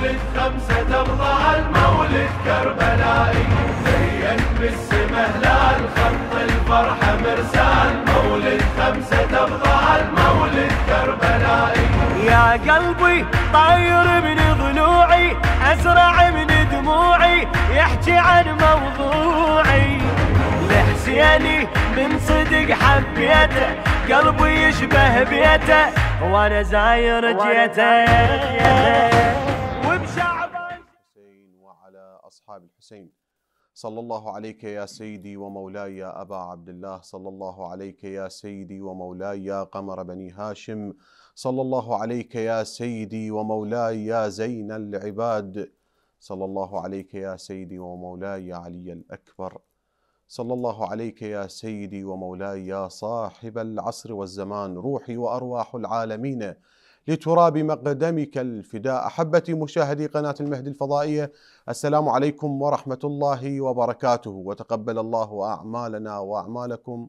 مولد خمسة تبضع المولد كربلائي زين بالسمه لا الخط الفرحة مرسال مولد خمسة تبضع المولد كربلائي يا قلبي طاير من ضلوعي أسرع من دموعي يحكي عن موضوعي لحسيني من صدق حبيته قلبي يشبه بيته وانا زاير جيته وبشعب الحسين وعلى أصحاب الحسين صلى الله عليك يا سيدي ومولاي يا أبا عبد الله صلى الله عليك يا سيدي ومولاي يا قمر بني هاشم صلى الله عليك يا سيدي ومولاي يا زين العباد صلى الله عليك يا سيدي ومولاي يا علي الأكبر صلى الله عليك يا سيدي ومولاي يا صاحب العصر والزمان روحي وأرواح العالمين لتراب مقدمك الفداء أحبتي مشاهدي قناة المهدي الفضائية السلام عليكم ورحمة الله وبركاته وتقبل الله أعمالنا وأعمالكم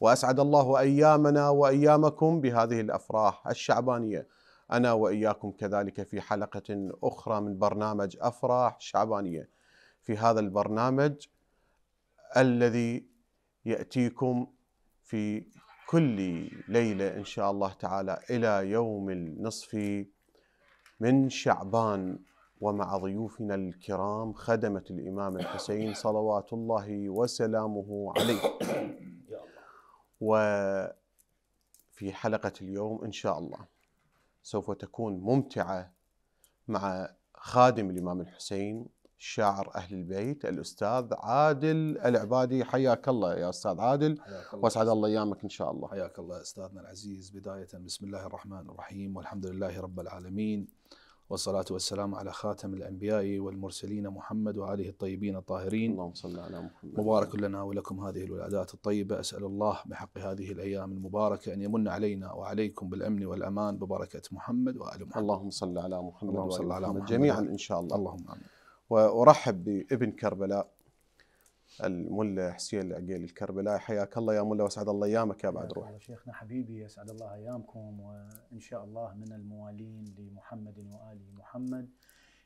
وأسعد الله أيامنا وأيامكم بهذه الأفراح الشعبانية أنا وإياكم كذلك في حلقة أخرى من برنامج أفراح شعبانية في هذا البرنامج الذي يأتيكم في كل ليله ان شاء الله تعالى الى يوم النصف من شعبان ومع ضيوفنا الكرام خدمه الامام الحسين صلوات الله وسلامه عليه. وفي حلقه اليوم ان شاء الله سوف تكون ممتعه مع خادم الامام الحسين شاعر أهل البيت الأستاذ عادل العبادي حياك الله يا أستاذ عادل وأسعد الله أيامك إن شاء الله حياك الله أستاذنا العزيز بداية بسم الله الرحمن الرحيم والحمد لله رب العالمين والصلاة والسلام على خاتم الأنبياء والمرسلين محمد وآله الطيبين الطاهرين اللهم صل على محمد مبارك لنا ولكم هذه الولادات الطيبة أسأل الله بحق هذه الأيام المباركة أن يمن علينا وعليكم بالأمن والأمان ببركة محمد وآل محمد اللهم صل على محمد اللهم صل على محمد, محمد جميعا إن شاء الله اللهم آمين وارحب بابن كربلاء الملا حسين العقيل الكربلاء حياك الله يا ملا واسعد الله ايامك يا بعد روح شيخنا حبيبي يسعد الله ايامكم وان شاء الله من الموالين لمحمد وال محمد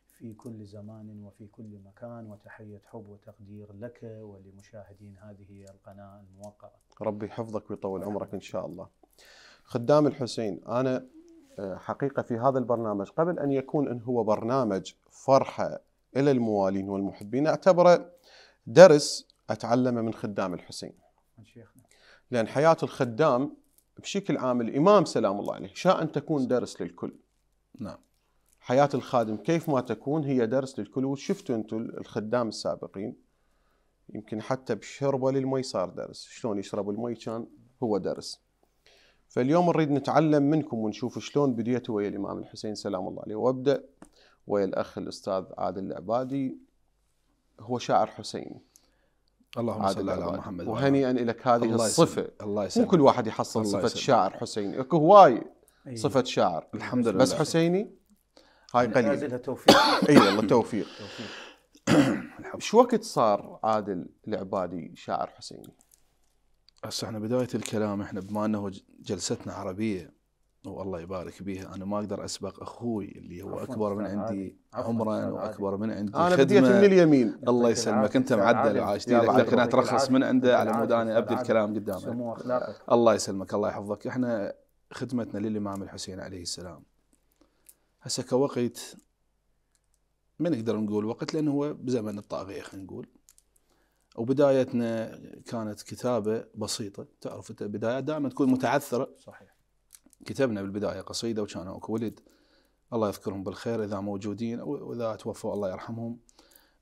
في كل زمان وفي كل مكان وتحيه حب وتقدير لك ولمشاهدين هذه القناه الموقعة ربي يحفظك ويطول عمرك ان شاء الله. خدام الحسين انا آه، حقيقه في هذا البرنامج قبل ان يكون ان هو برنامج فرحه إلى الموالين والمحبين أعتبره درس أتعلمه من خدام الحسين لأن حياة الخدام بشكل عام الإمام سلام الله عليه شاء أن تكون درس للكل نعم حياة الخادم كيف ما تكون هي درس للكل وشفتوا أنتم الخدام السابقين يمكن حتى بشربه للمي صار درس شلون يشرب المي كان هو درس فاليوم نريد نتعلم منكم ونشوف شلون بديتوا ويا الإمام الحسين سلام الله عليه وأبدأ ويا الأخ الأستاذ عادل العبادي هو شاعر حسيني اللهم صل على محمد وهنيئا لك هذه الله الصفه الله يسلم. مو كل واحد يحصل الله صفه شاعر حسيني اكو هواي أيه. صفه شاعر الحمد لله بس حسيني هاي قليل توفيق اي والله توفيق شو وقت صار عادل العبادي شاعر حسيني؟ هسه احنا بدايه الكلام احنا بما انه جلستنا عربيه والله يبارك بيها انا ما اقدر اسبق اخوي اللي هو اكبر من عندي عمرا واكبر من عندي انا بديت من اليمين الله يسلمك انت معدل وعايش لك لكن اترخص من عنده على مود انا ابدي الكلام قدامك الله يسلمك الله يحفظك احنا خدمتنا للامام الحسين عليه السلام هسه كوقت ما نقدر نقول وقت لانه هو بزمن الطاغيه خلينا نقول وبدايتنا كانت كتابه بسيطه تعرف انت بدايات دائما تكون متعثره صحيح كتبنا بالبدايه قصيده وكان اكو ولد الله يذكرهم بالخير اذا موجودين او اذا توفوا الله يرحمهم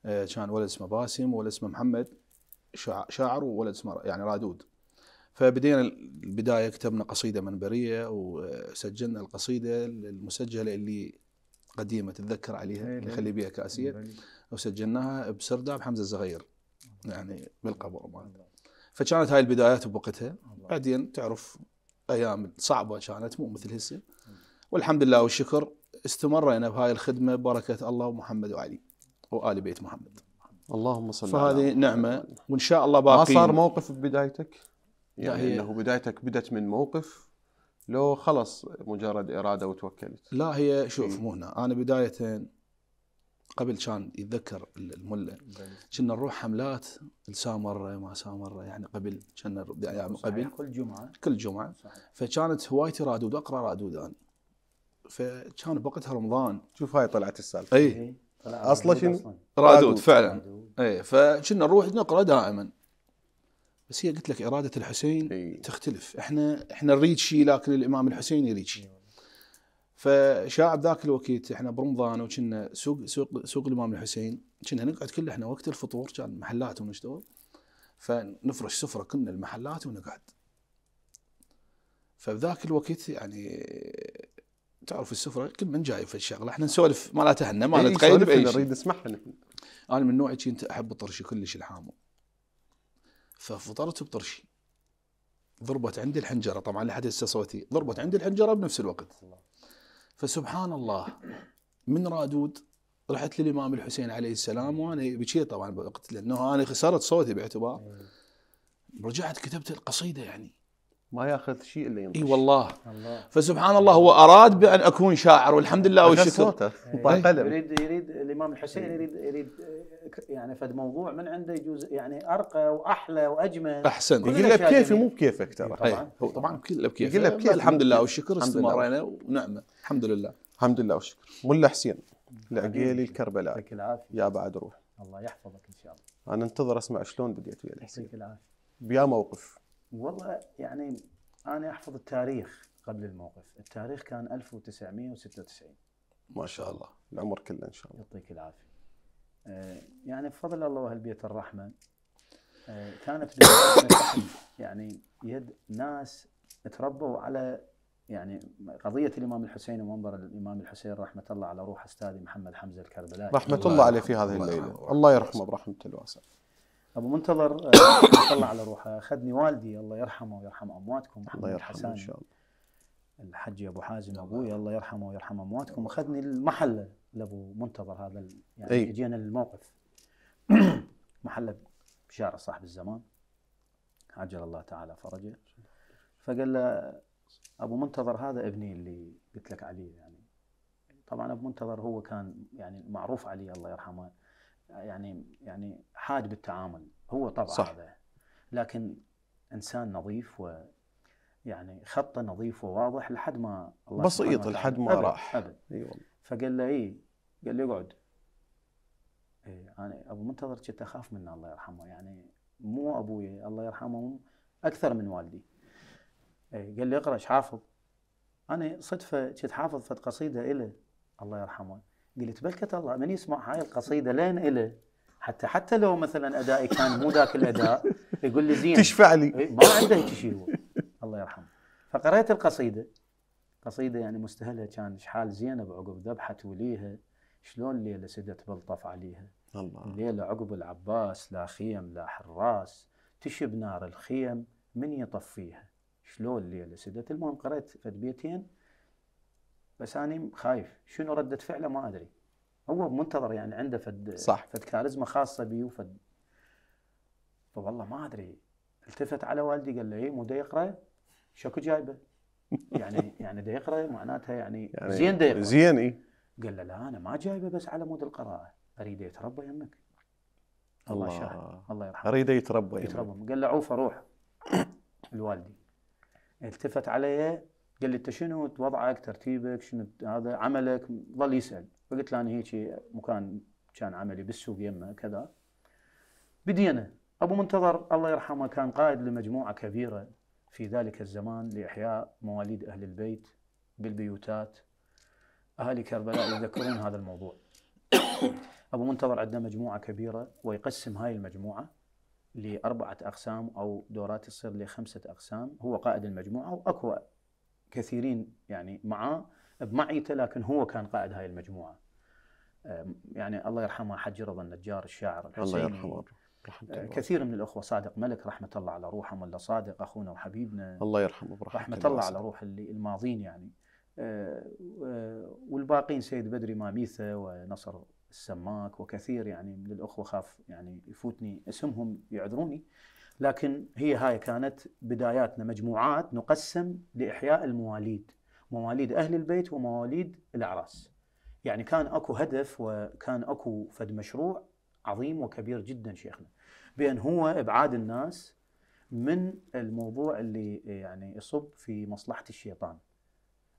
آه، كان ولد اسمه باسم ولد اسمه محمد شاعر وولد اسمه يعني رادود فبدينا البدايه كتبنا قصيده منبريه وسجلنا القصيده المسجله اللي قديمه تتذكر عليها اللي خلي إيه. بيها كاسيه إيه، إيه. وسجلناها بسرداب حمزه الزغير يعني بالقبر فكانت هاي البدايات بوقتها بعدين تعرف ايام صعبه كانت مو مثل هسه والحمد لله والشكر استمرينا بهاي الخدمه ببركه الله ومحمد وعلي وال بيت محمد. اللهم صل فهذه على نعمه وان شاء الله باقي ما صار موقف ببدايتك؟ يعني انه بدايتك بدت من موقف لو خلص مجرد اراده وتوكلت. لا هي شوف مو هنا انا بدايه قبل كان يتذكر الملا كنا نروح حملات السامرة ما سامره يعني قبل كنا يعني قبل كل جمعه كل جمعه فكانت هوايتي رادود اقرا رادود انا فكان بوقتها رمضان شوف هاي طلعت السالفه اي إيه. اصلا شنو رادود, فعلا اي فكنا نروح نقرا دائما بس هي قلت لك اراده الحسين إيه. تختلف احنا احنا نريد شيء لكن الامام الحسين يريد شيء أيوة. فشاع ذاك الوقت احنا برمضان وكنا سوق سوق سوق الامام الحسين كنا نقعد كل احنا وقت الفطور كان محلات ونشتغل فنفرش سفره كنا المحلات ونقعد فبذاك الوقت يعني تعرف السفره كل من جاي في الشغله احنا نسولف ما لا تهنا ما نتخيل اي نريد نسمعها انا من نوعي كنت احب الطرشي كلش الحامض ففطرت بطرشي ضربت عندي الحنجره طبعا لحد هسه صوتي ضربت عندي الحنجره بنفس الوقت فسبحان الله من رادود رحت للامام الحسين عليه السلام وانا بكيت طبعا وقت لانه انا خسرت صوتي باعتبار رجعت كتبت القصيده يعني ما ياخذ شيء الا ينطش اي والله الله. فسبحان الله هو اراد بان اكون شاعر والحمد لله والشكر إيه. قلم يريد يريد الامام الحسين إيه. يريد يريد يعني فد موضوع من عنده يجوز يعني ارقى واحلى واجمل احسن يقول له بكيفي مو بكيفك ترى إيه، طبعا هو طبعا كله بكيفي يقول له بكيفي الحمد لله والشكر استمرينا ونعمه الحمد لله الحمد لله والشكر ملا حسين العقيلي الكربلاء يعطيك العافيه يا بعد روح الله يحفظك ان شاء الله انا انتظر اسمع شلون بديت ويا الحسين يعطيك العافيه بيا موقف والله يعني انا احفظ التاريخ قبل الموقف، التاريخ كان 1996 ما شاء الله، العمر كله ان شاء الله يعطيك العافيه. آه يعني بفضل الله واهل الرحمه آه كانت يعني يد ناس تربوا على يعني قضية الإمام الحسين ومنبر الإمام الحسين رحمة الله على روح أستاذي محمد حمزة الكربلاء رحمة الله, الله عليه في هذه الليلة الله يرحمه برحمة الواسعة ابو منتظر آه، طلع على روحه اخذني والدي الله يرحمه ويرحم امواتكم الله يرحمه ان شاء الله الحج ابو حازم ابوي الله يرحمه ويرحم امواتكم اخذني المحله لابو منتظر هذا يعني اجينا إيه. للموقف محله بشارع صاحب الزمان عجل الله تعالى فرجه فقال له ابو منتظر هذا ابني اللي قلت لك عليه يعني طبعا ابو منتظر هو كان يعني معروف عليه الله يرحمه يعني يعني حاد بالتعامل هو طبعا صح. هذا لكن انسان نظيف و يعني خطه نظيف وواضح لحد ما الله بسيط لحد ما أبد راح أبد. اي والله فقال له اي قال لي اقعد اي انا ابو منتظر كنت اخاف منه الله يرحمه يعني مو ابوي الله يرحمه اكثر من والدي اي قال لي اقرا ايش حافظ انا صدفه كنت حافظ فت قصيده له الله يرحمه قلت بلكت الله من يسمع هاي القصيده لين إله حتى حتى لو مثلا ادائي كان مو ذاك الاداء يقول لي زين تشفع لي إيه، ما عنده هيك شيء هو الله يرحمه فقرأت القصيده قصيده يعني مستهله كان شحال زينب عقب ذبحت وليها شلون ليله سدت بلطف عليها الله ليله عقب العباس لا خيم لا حراس تشب نار الخيم من يطفيها شلون ليله سدت المهم قرأت فد بيتين بس انا خايف شنو رده فعله ما ادري هو منتظر يعني عنده فد صح فد كاريزما خاصه بي وفد فوالله ما ادري التفت على والدي قال له اي مو دا يقرا شكو جايبه يعني يعني دا يقرا معناتها يعني, يعني زين دا يقرا زين اي قال له لا انا ما جايبه بس على مود القراءه اريده يتربى يمك الله, شاهد الله يرحمه اريده يتربى يتربى قال له عوف روح الوالدي التفت علي قال لي انت شنو وضعك ترتيبك شنو هذا عملك ظل يسال فقلت له انا هيك مكان كان عملي بالسوق يمه كذا بدينا ابو منتظر الله يرحمه كان قائد لمجموعه كبيره في ذلك الزمان لاحياء مواليد اهل البيت بالبيوتات اهالي كربلاء يذكرون هذا الموضوع ابو منتظر عندنا مجموعه كبيره ويقسم هاي المجموعه لاربعه اقسام او دورات تصير لخمسه اقسام هو قائد المجموعه واكو كثيرين يعني معاه بمعيته لكن هو كان قائد هاي المجموعه يعني الله يرحمه حج رضا النجار الشاعر الحسيني أه، الله يرحمه كثير من الاخوه صادق ملك رحمه الله على روحه ولا صادق اخونا وحبيبنا الله يرحمه رحمه الله, الله على روح اللي الماضين يعني أه، والباقين سيد بدري ماميثه ونصر السماك وكثير يعني من الاخوه خاف يعني يفوتني اسمهم يعذروني لكن هي هاي كانت بداياتنا مجموعات نقسم لإحياء المواليد مواليد أهل البيت ومواليد الأعراس يعني كان أكو هدف وكان أكو فد مشروع عظيم وكبير جدا شيخنا بأن هو إبعاد الناس من الموضوع اللي يعني يصب في مصلحة الشيطان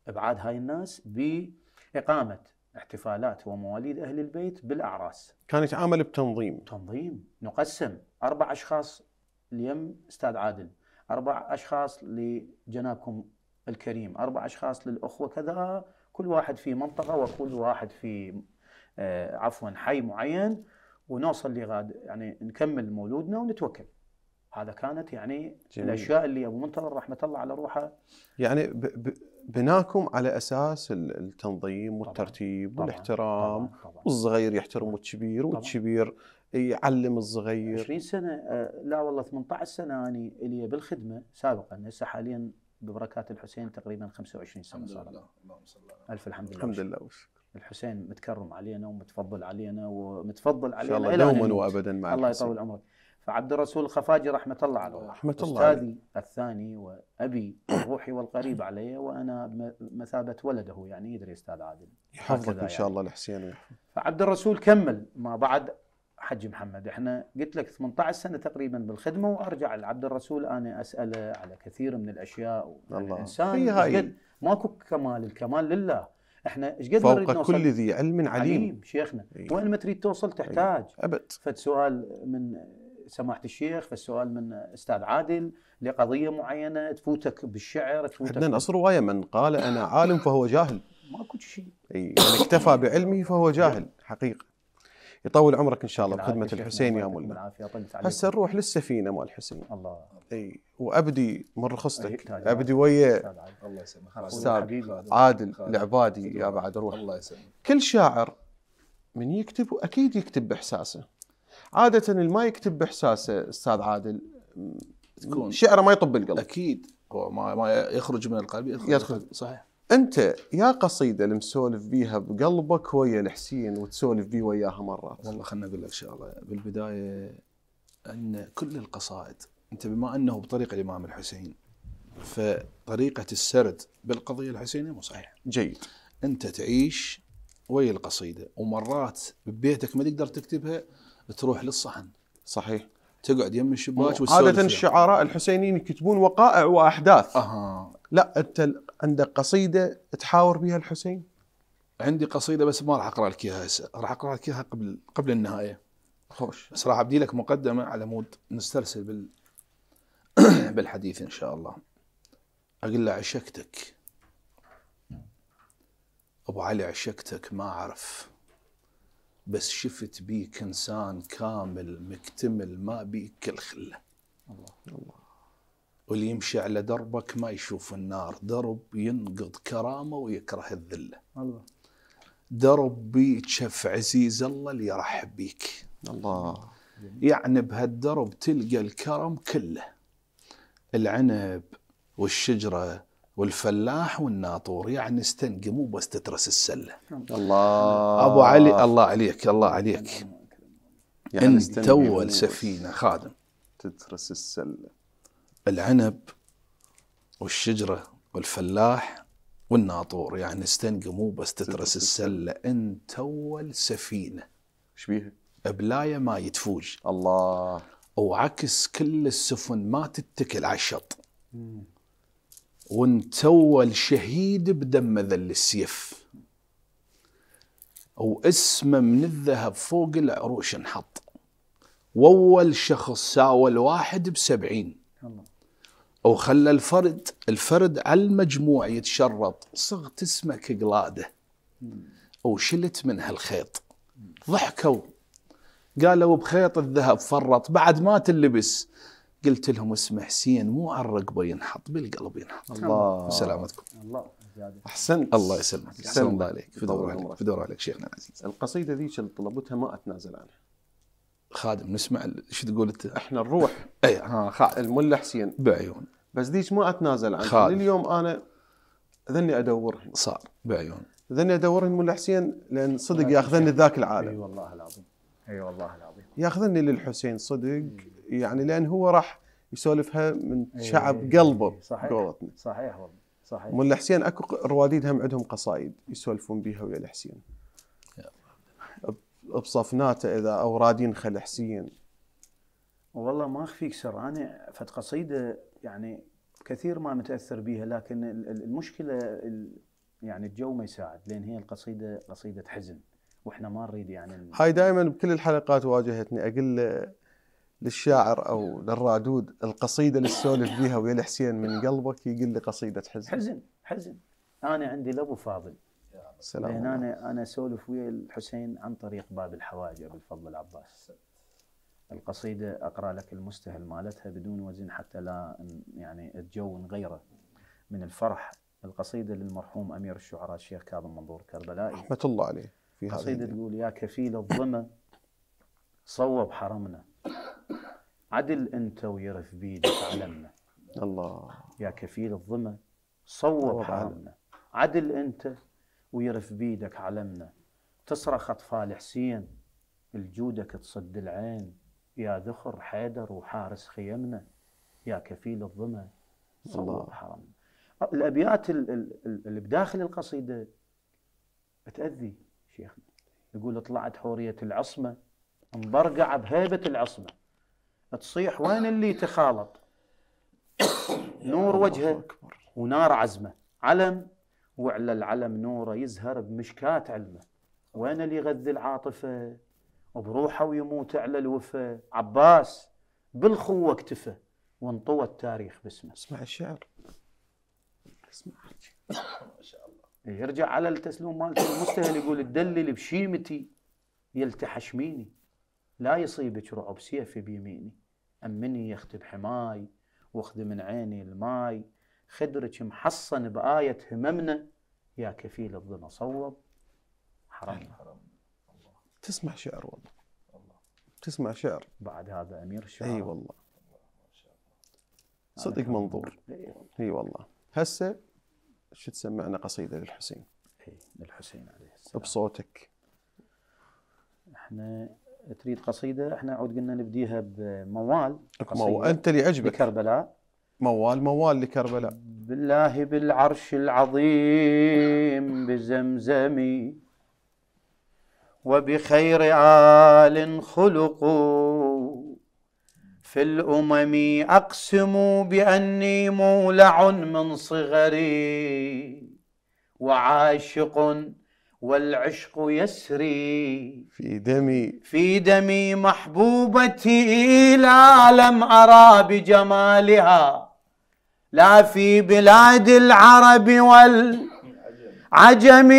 إبعاد هاي الناس بإقامة احتفالات ومواليد أهل البيت بالأعراس كان يتعامل بتنظيم تنظيم نقسم أربع أشخاص اليم استاذ عادل اربع اشخاص لجنابكم الكريم اربع اشخاص للاخوه كذا كل واحد في منطقه وكل واحد في آه، عفوا حي معين ونوصل لغاد يعني نكمل مولودنا ونتوكل هذا كانت يعني جميل. الاشياء اللي ابو منتظر رحمه الله على روحه يعني ب ب بناكم على اساس التنظيم والترتيب طبعًا. والاحترام طبعًا. طبعًا. والصغير يحترم الكبير والكبير يعلم الصغير 20 سنه آه، لا والله 18 سنه اني لي بالخدمه سابقا هسه حاليا ببركات الحسين تقريبا 25 سنه صار لله اللهم صل على الف الحمد لله الحمد لله والشكر الحسين متكرم علينا ومتفضل علينا ومتفضل علينا ان شاء الله دوما وابدا مع الله يطول عمرك فعبد الرسول الخفاجي رحمه الله عليه رحمه الله استاذي الثاني وابي روحي والقريب علي وانا بمثابه ولده يعني يدري استاذ عادل يحفظك ان شاء يعني. الله الحسين يعني. فعبد الرسول كمل ما بعد حجي محمد احنا قلت لك 18 سنه تقريبا بالخدمه وارجع لعبد الرسول انا اساله على كثير من الاشياء الله الانسان هاي. ماكو كمال الكمال لله احنا ايش قد فوق كل ذي علم عليم, عليم شيخنا أيه. وين ما تريد توصل إيه. تحتاج أيه. ابد فالسؤال من سماحه الشيخ فالسؤال من استاذ عادل لقضيه معينه تفوتك بالشعر تفوتك احنا نص روايه من قال انا عالم فهو جاهل ماكو شيء اي من اكتفى بعلمه فهو جاهل حقيقه يطول عمرك ان شاء الله بخدمه الحسين يا مولانا هسه نروح للسفينه مال الحسين الله اي وابدي من رخصتك ابدي ويا الله يسلمك استاذ عادل العبادي يا بعد روح الله يسلمك كل شاعر من يكتب اكيد يكتب باحساسه عاده اللي ما يكتب باحساسه استاذ عادل تكون شعره ما يطب القلب اكيد هو ما, يخرج من القلب يدخل. صحيح انت يا قصيده اللي مسولف بيها بقلبك ويا الحسين وتسولف بيه وياها مرات والله خلنا اقول لك شغله بالبدايه ان كل القصائد انت بما انه بطريقه الامام الحسين فطريقه السرد بالقضيه الحسينيه مو صحيح جيد انت تعيش ويا القصيده ومرات ببيتك ما تقدر تكتبها تروح للصحن صحيح تقعد يم الشباك عاده الشعراء الحسينيين يكتبون وقائع واحداث اها لا انت عندك قصيده تحاور بها الحسين عندي قصيده بس ما راح اقرا لك اياها هسه راح اقرا لك اياها قبل قبل النهايه خوش بس راح ابدي لك مقدمه على مود نسترسل بال بالحديث ان شاء الله اقول له عشقتك ابو علي عشقتك ما اعرف بس شفت بيك انسان كامل مكتمل ما بيك الخله الله الله واللي يمشي على دربك ما يشوف النار درب ينقض كرامه ويكره الذله الله درب بيتشف عزيز الله اللي يرحب بيك الله يعني بهالدرب تلقى الكرم كله العنب والشجره والفلاح والناطور يعني استنقي مو بس تترس السله الله ابو علي الله عليك الله عليك يعني انت اول سفينه خادم تترس السله العنب والشجرة والفلاح والناطور يعني استنقى مو بس تترس السلة انت اول سفينة شبيه بلاية ما يتفوج الله وعكس كل السفن ما تتكل على الشط وانت اول شهيد بدم ذل السيف واسمه من الذهب فوق العروش انحط واول شخص ساوى الواحد بسبعين الله أو خلى الفرد الفرد على المجموع يتشرط صغت اسمك قلاده أو شلت من هالخيط ضحكوا قالوا بخيط الذهب فرط بعد ما تلبس قلت لهم اسم حسين مو على الرقبه ينحط بالقلب ينحط الله سلامتكم الله احسنت الله يسلمك احسن الله عليك في دور عليك في دور عليك شيخنا العزيز القصيده ذيك اللي طلبتها ما اتنازل عنها خادم نسمع شو تقول انت؟ احنا نروح اي ها خادم الملا حسين بعيون بس ذيك ما اتنازل عنها خادم. لليوم انا ذني ادورهم صار بعيون ذني ادورهم ملا حسين لان صدق ياخذني ذاك العالم اي والله العظيم اي والله العظيم ياخذني للحسين صدق يعني لان هو راح يسولفها من أيه شعب قلبه صحيح قولتنا. صحيح والله صحيح ملا حسين اكو رواديد هم عندهم قصائد يسولفون بها ويا الحسين بصفناته اذا او رادين خل حسين؟ والله ما اخفيك سر انا فد قصيده يعني كثير ما متاثر بها لكن المشكله يعني الجو ما يساعد لان هي القصيده قصيده حزن واحنا ما نريد يعني هاي دائما بكل الحلقات واجهتني اقول للشاعر او للرادود القصيده اللي تسولف بيها ويا الحسين من قلبك يقول لي قصيده حزن حزن حزن انا عندي لابو فاضل سلام هنا انا انا اسولف ويا الحسين عن طريق باب الحوائج ابو الفضل العباس القصيده اقرا لك المستهل مالتها بدون وزن حتى لا يعني تجون غيره من الفرح القصيده للمرحوم امير الشعراء الشيخ كاظم منظور كربلائي رحمه الله عليه في هذه قصيده تقول يا كفيل الظما صوب حرمنا عدل انت ويرف بيدك علمنا الله يا كفيل الظما صوب حرمنا عدل انت ويرف بيدك علمنا تصرخ أطفال حسين الجودك تصد العين يا ذخر حيدر وحارس خيمنا يا كفيل الظما صلوا حرمنا الأبيات اللي بداخل القصيدة تاذي شيخنا يقول طلعت حورية العصمة انبرقع بهيبة العصمة تصيح وين اللي تخالط نور وجهه ونار عزمه علم وعلى العلم نوره يزهر بمشكات علمه وين اللي يغذي العاطفة وبروحه ويموت على الوفا عباس بالخوة اكتفى وانطوى التاريخ باسمه اسمع الشعر اسمع ما شاء الله يرجع على التسلوم مالته المستهل يقول الدلل بشيمتي يلتحش ميني لا يصيبك رعب سيفي بيميني أمني يختب حماي واخذ من عيني الماي خدرك محصن بآية هممنا يا كفيل الظن صوب حرمنا تسمع شعر والله تسمع شعر بعد هذا أمير الشعر أي والله صدق منظور اي والله هسه شو تسمعنا قصيده للحسين اي للحسين عليه السلام بصوتك احنا تريد قصيده احنا عود قلنا نبديها بموال انت اللي عجبك بكربلاء موال موال لكربلاء بالله بالعرش العظيم بزمزم وبخير آل خلقوا في الأمم أقسم بأني مولع من صغري وعاشق والعشق يسري في دمي في دمي محبوبتي لا لم أرى بجمالها لا في بلاد العرب والعجم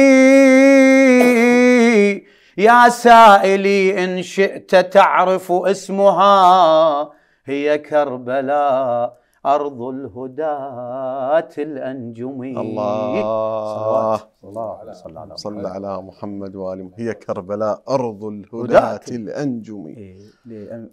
يا سائلي إن شئت تعرف اسمها هي كربلاء أرض الهداة الأنجم الله صلى على صلى على محمد وآل هي كربلاء أرض الهداة الأنجم إيه،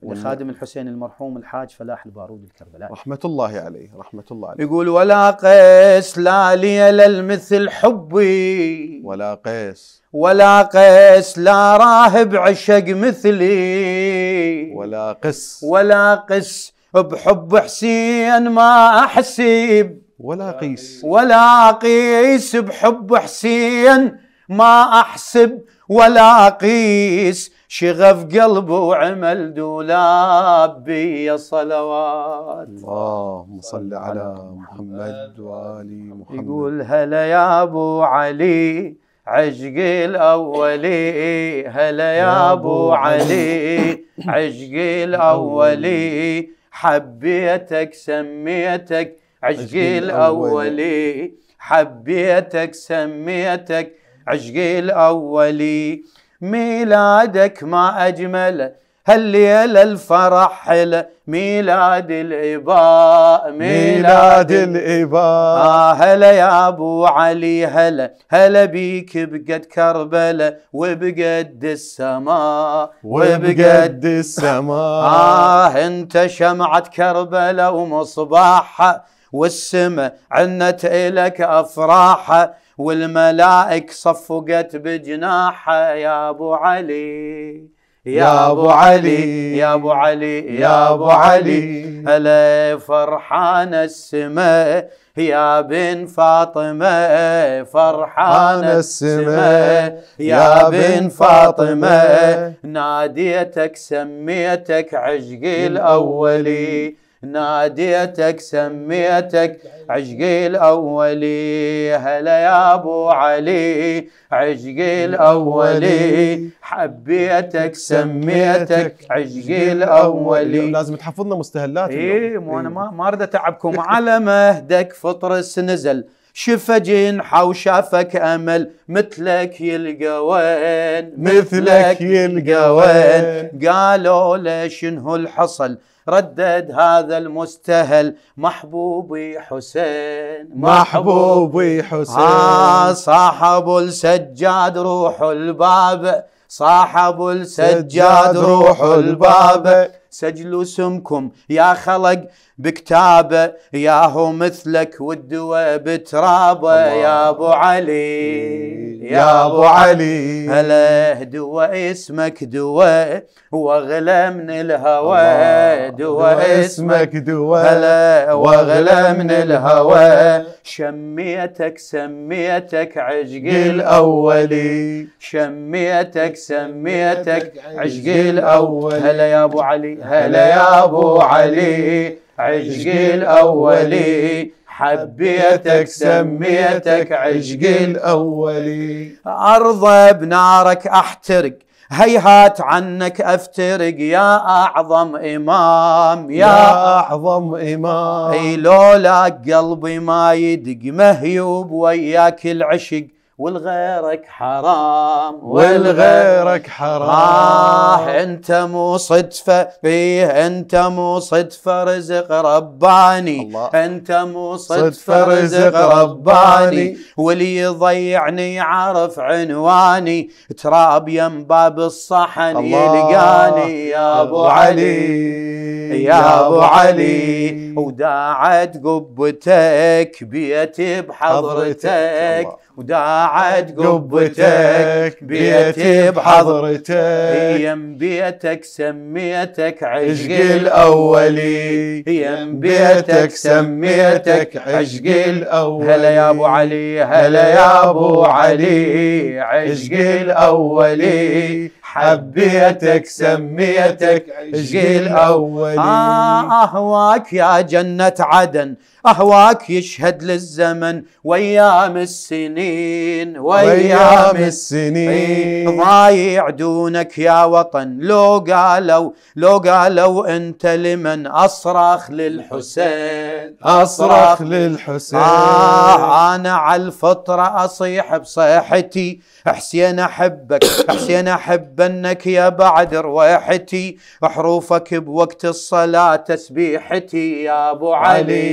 لخادم الحسين المرحوم الحاج فلاح البارود الكربلاء رحمة الله عليه رحمة الله عليه يقول ولا قيس لا لي للمثل حبي ولا قيس ولا قيس لا راهب عشق مثلي ولا قس ولا قس بحب حسين ما احسب ولا اقيس ولا اقيس بحب حسين ما احسب ولا اقيس شغف قلبه وعمل دولاب بي صلوات اللهم صل على محمد وال محمد يقول هلا يا ابو علي عشق الاولي هلا يا ابو علي عشق الاولي حبيتك سميتك عشقي الأولي حبيتك سميتك عشقي الأولي ميلادك ما أجمله هالليل الفرح حلى ميلاد الاباء ميلاد الاباء آه هلا يا ابو علي هلا هلا بيك بقد كربله وبقد السماء وبقد السماء اه انت شمعه كربله ومصباحها والسماء عنت إلك أفراحة والملائك صفقت بجناحة يا أبو علي يا ابو علي يا ابو علي يا ابو علي هلا فرحان السماء يا بن فاطمة فرحان السماء يا بن فاطمة ناديتك سميتك عشقي الأولي ناديتك سميتك عشقي الأولي هلا يا أبو علي عشقي الأولي حبيتك سميتك عشقي الأولي لازم تحفظنا مستهلات اي مو أنا إيه. ما ما أريد أتعبكم على مهدك فطرس نزل شف جنحه وشافك امل مثلك يلقى وين مثلك يلقى وين قالوا له شنو الحصل ردد هذا المستهل محبوبي حسين محبوبي حسين آه صاحب السجاد روح الباب صاحب السجاد روح الباب سجلوا سمكم يا خلق بكتابه ياهو مثلك والدوا بترابه يا ابو علي يا ابو علي هلا دوا اسمك دوا واغلى من الهوى دوا اسمك دوا هلا واغلى من الهوى شميتك سميتك عشق الاولي شميتك سميتك عشق الاولي هلا يا ابو علي هلا يا ابو علي عشقي الأولي حبيتك سميتك عشقي الأولي أرضى بنارك أحترق هيهات عنك افترق يا اعظم امام يا, يا اعظم امام اي لولاك قلبي ما يدق مهيوب وياك العشق والغيرك حرام والغيرك حرام راح انت مو صدفة فيه انت مو صدفة رزق رباني الله. انت مو صدفة رزق رباني واللي يضيعني عرف عنواني تراب يم باب الصحن يلقاني يا ابو علي, علي. يا ابو علي وداعت قبتك بيتي بحضرتك وداعت قبتك بيتي بحضرتك يم بيتك سميتك عشق الاولي يم بيتك سميتك عشق الاولي هلا يا ابو علي هلا يا ابو علي عشق الاولي حبيتك سميتك عشقي الأولي آه أهواك يا جنة عدن أهواك يشهد للزمن وأيام السنين وأيام السنين ضايع دونك يا وطن لو قالوا لو قالوا أنت لمن أصرخ للحسين أصرخ للحسين آه أنا على الفطرة أصيح بصيحتي حسين أحبك حسين أحبك بنك يا بعد رويحتي حروفك بوقت الصلاة تسبيحتي يا أبو علي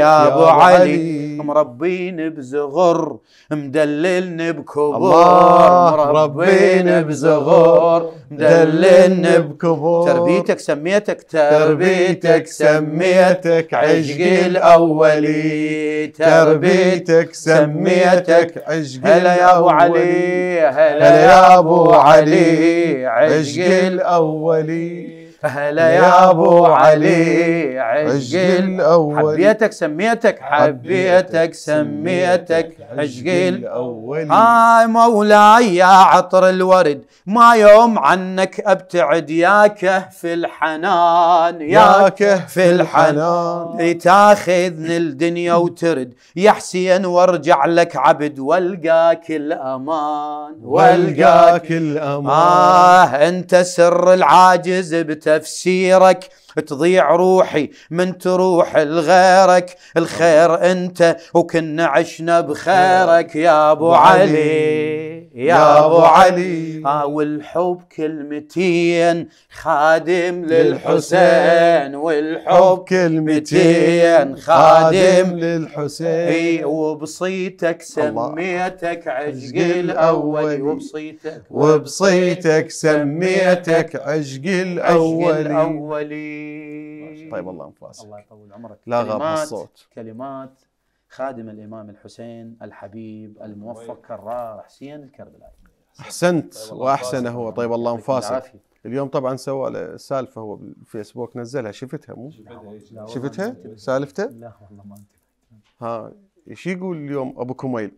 يا أبو علي مربين بزغر مدللن بكبر مربين بزغر مدللن بكبر تربيتك سميتك تربيتك سميتك عشقي الأولي تربيتك سميتك عشقي هلا يا أبو علي هلا يا أبو علي علي عشق الأولي هلا يا ابو علي عشق الاول حبيتك سميتك حبيتك سميتك عشق الاول هاي آه، مولاي يا عطر الورد ما يوم عنك ابتعد يا كهف الحنان يا كهف الحنان تاخذني الدنيا وترد يا حسين وارجع لك عبد والقاك الامان والقاك الامان اه انت سر العاجز بت تفسيرك تضيع روحي من تروح لغيرك الخير انت وكنا عشنا بخيرك يا ابو علي يا ابو علي اه والحب كلمتين خادم للحسين والحب كلمتين خادم للحسين وبصيتك سميتك عشقي الاول وبصيتك وبصيتك سميتك عشقي الاول الأولي الأولي طيب الله أنفاسك الله يطول عمرك لا غاب الصوت كلمات خادم الإمام الحسين الحبيب الموفق كرار طيب. حسين الكربلائي أحسنت طيب وأحسن هو طيب الله أنفاسك اليوم طبعا سوى سالفه هو بالفيسبوك نزلها شفتها مو؟ شفتها؟ إيه، شفتها؟ سالفته؟ لا والله ما انتبهت ها ايش يقول اليوم ابو كميل؟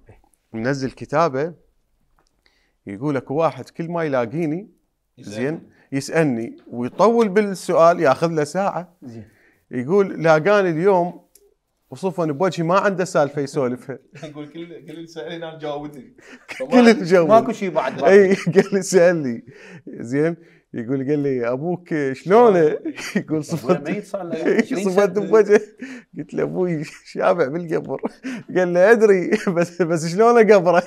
منزل كتابه يقول لك واحد كل ما يلاقيني زين يسالني ويطول بالسؤال ياخذ له ساعه زين يقول لاقاني اليوم وصفن بوجهي ما عنده سالفه يسولفها يقول كل كل اللي سالني انا كل اللي جاوبني ماكو شيء بعد اي قال لي سالني زين يقول قال لي ابوك شلونه؟ يقول صفت صفت بوجه قلت له ابوي شابع بالقبر قال له ادري بس بس شلونه قبره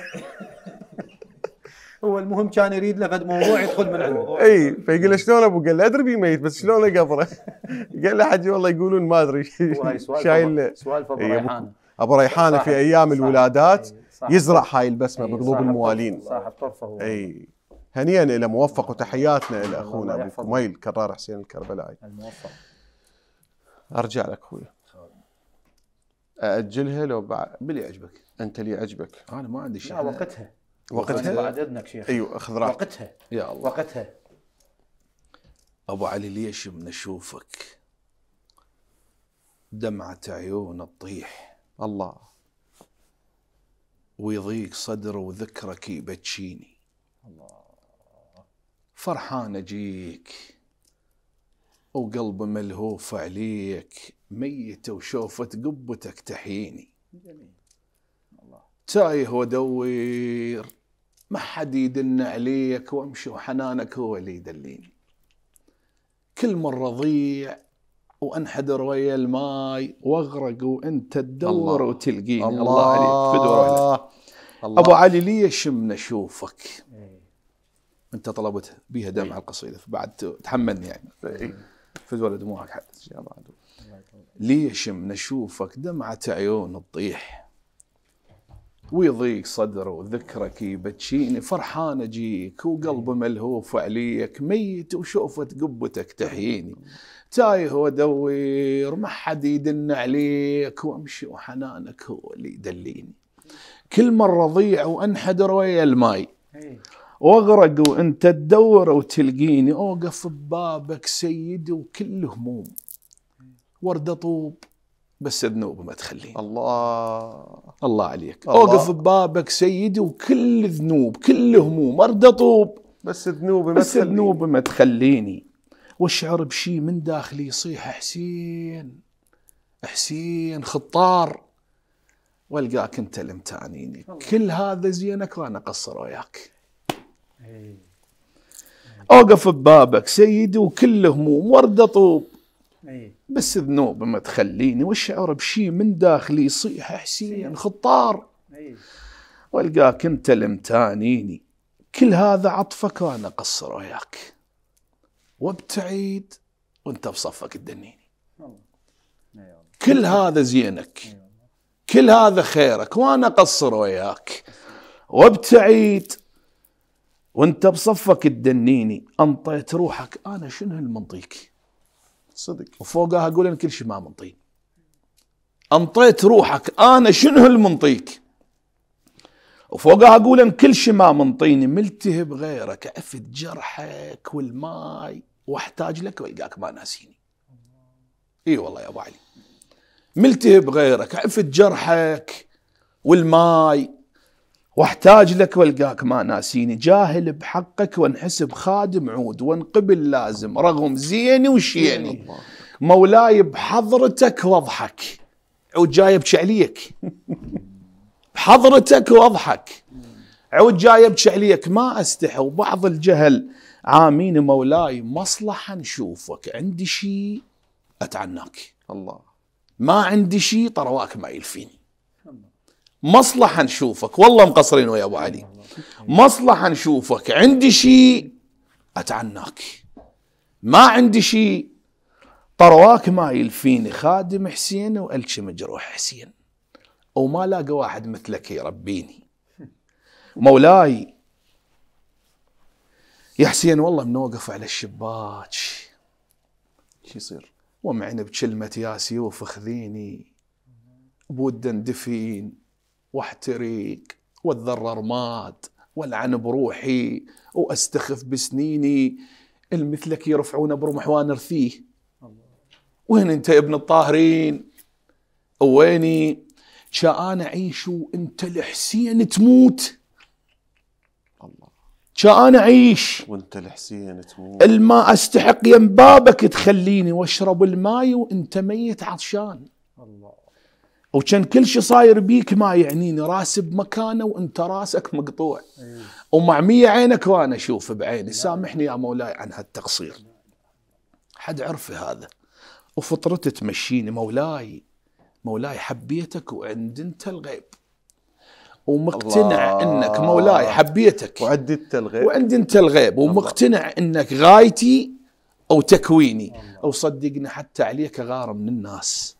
هو المهم كان يريد له موضوع يدخل من عنده اي فيقول له شلون ابو قال له ادري بي ميت بس شلون قبره قال له حجي والله يقولون ما ادري شايل سوالف ابو ريحان ابو ريحان في ايام الولادات يزرع هاي البسمه بقلوب الموالين صاحب طرفه هو اي هنيئا الى موفق وتحياتنا الى اخونا ابو كميل كرار حسين الكربلائي الموفق ارجع لك اخوي ااجلها لو بعد باللي يعجبك انت اللي يعجبك انا ما عندي شيء وقتها وقتها بعد اذنك شيخ ايوه اخذ راحتك وقتها يا الله وقتها ابو علي ليش من اشوفك دمعة عيون تطيح الله ويضيق صدر وذكرك يبتشيني الله فرحان اجيك وقلبي ملهوف عليك ميت وشوفة قبتك تحييني جميل تايه ودوير ما حد يدن عليك وامشي وحنانك هو اللي يدليني كل مرة ضيع وانحدر ويا الماي واغرق وانت تدور وتلقيني الله, الله عليك ابو علي ليش من اشوفك؟ إيه. انت طلبت بيها دمع إيه. القصيدة فبعد تحملني يعني إيه. فدور دموعك حد ليش من اشوفك دمعة عيون تطيح ويضيق صدره وذكرك يبتشيني فرحان اجيك وقلبه إيه. ملهوف عليك ميت وشوفة قبتك إيه. تحيني تايه وادور ما حد يدن عليك وامشي وحنانك هو اللي يدليني كل مرة ضيع وانحدر ويا الماي إيه. واغرق وانت تدور وتلقيني اوقف ببابك سيدي وكل هموم ورد طوب بس الذنوب ما تخليه الله الله عليك الله. اوقف ببابك سيدي وكل ذنوب كل هموم ارد اطوب بس ذنوب ما بس ذنوب ما تخليني واشعر بشي من داخلي يصيح حسين حسين خطار والقاك انت اللي متعنيني كل هذا زينك وانا قصر وياك إيه. اوقف ببابك سيدي وكل هموم ورد اطوب أي. بس الذنوب ما تخليني والشعور بشيء من داخلي يصيح حسين خطار والقاك انت لمتانيني كل هذا عطفك وانا اقصر وياك وابتعيد وانت بصفك الدنيني كل هذا زينك كل هذا خيرك وانا اقصر وياك وابتعيد وانت بصفك الدنيني انطيت روحك انا شنو المنطيك صدق وفوقها اقول ان كل شيء ما منطي انطيت روحك انا شنو اللي منطيك وفوقها اقول ان كل شيء ما منطيني ملتهي بغيرك عفت جرحك والماي واحتاج لك والقاك ما ناسيني اي والله يا ابو علي ملتهي بغيرك عفت جرحك والماي واحتاج لك والقاك ما ناسيني جاهل بحقك وانحسب خادم عود وانقبل لازم رغم زيني وشيني مولاي بحضرتك واضحك عود جايب شعليك بحضرتك واضحك عود جايب شعليك ما استحي وبعض الجهل عامين مولاي مصلحة نشوفك عندي شيء أتعناك الله ما عندي شيء طرواك ما يلفيني مصلحه نشوفك والله مقصرين ويا ابو علي مصلحه نشوفك عندي شيء اتعناك ما عندي شيء طرواك ما يلفيني خادم حسين والش مجروح حسين وما لاقى واحد مثلك يربيني مولاي يا حسين والله منوقف على الشباك شو يصير ومعنا بكلمة ياسي وفخذيني بود دفين واحتريك واتذرر مات والعن بروحي واستخف بسنيني المثلك يرفعون برمح وانرثيه وين انت يا ابن الطاهرين ويني شاء انا اعيش وانت الحسين تموت الله شاء انا اعيش وانت الحسين تموت الماء استحق يم بابك تخليني واشرب الماي وانت ميت عطشان الله وكان كل شيء صاير بيك ما يعنيني راسي بمكانه وانت راسك مقطوع ومع مية عينك وانا اشوف بعيني نعم. سامحني يا مولاي عن هالتقصير حد عرفي هذا وفطرت تمشيني مولاي مولاي حبيتك وعند انت الغيب ومقتنع الله. انك مولاي حبيتك وعند انت الغيب وعند انت الغيب ومقتنع انك غايتي او تكويني او صدقني حتى عليك غار من الناس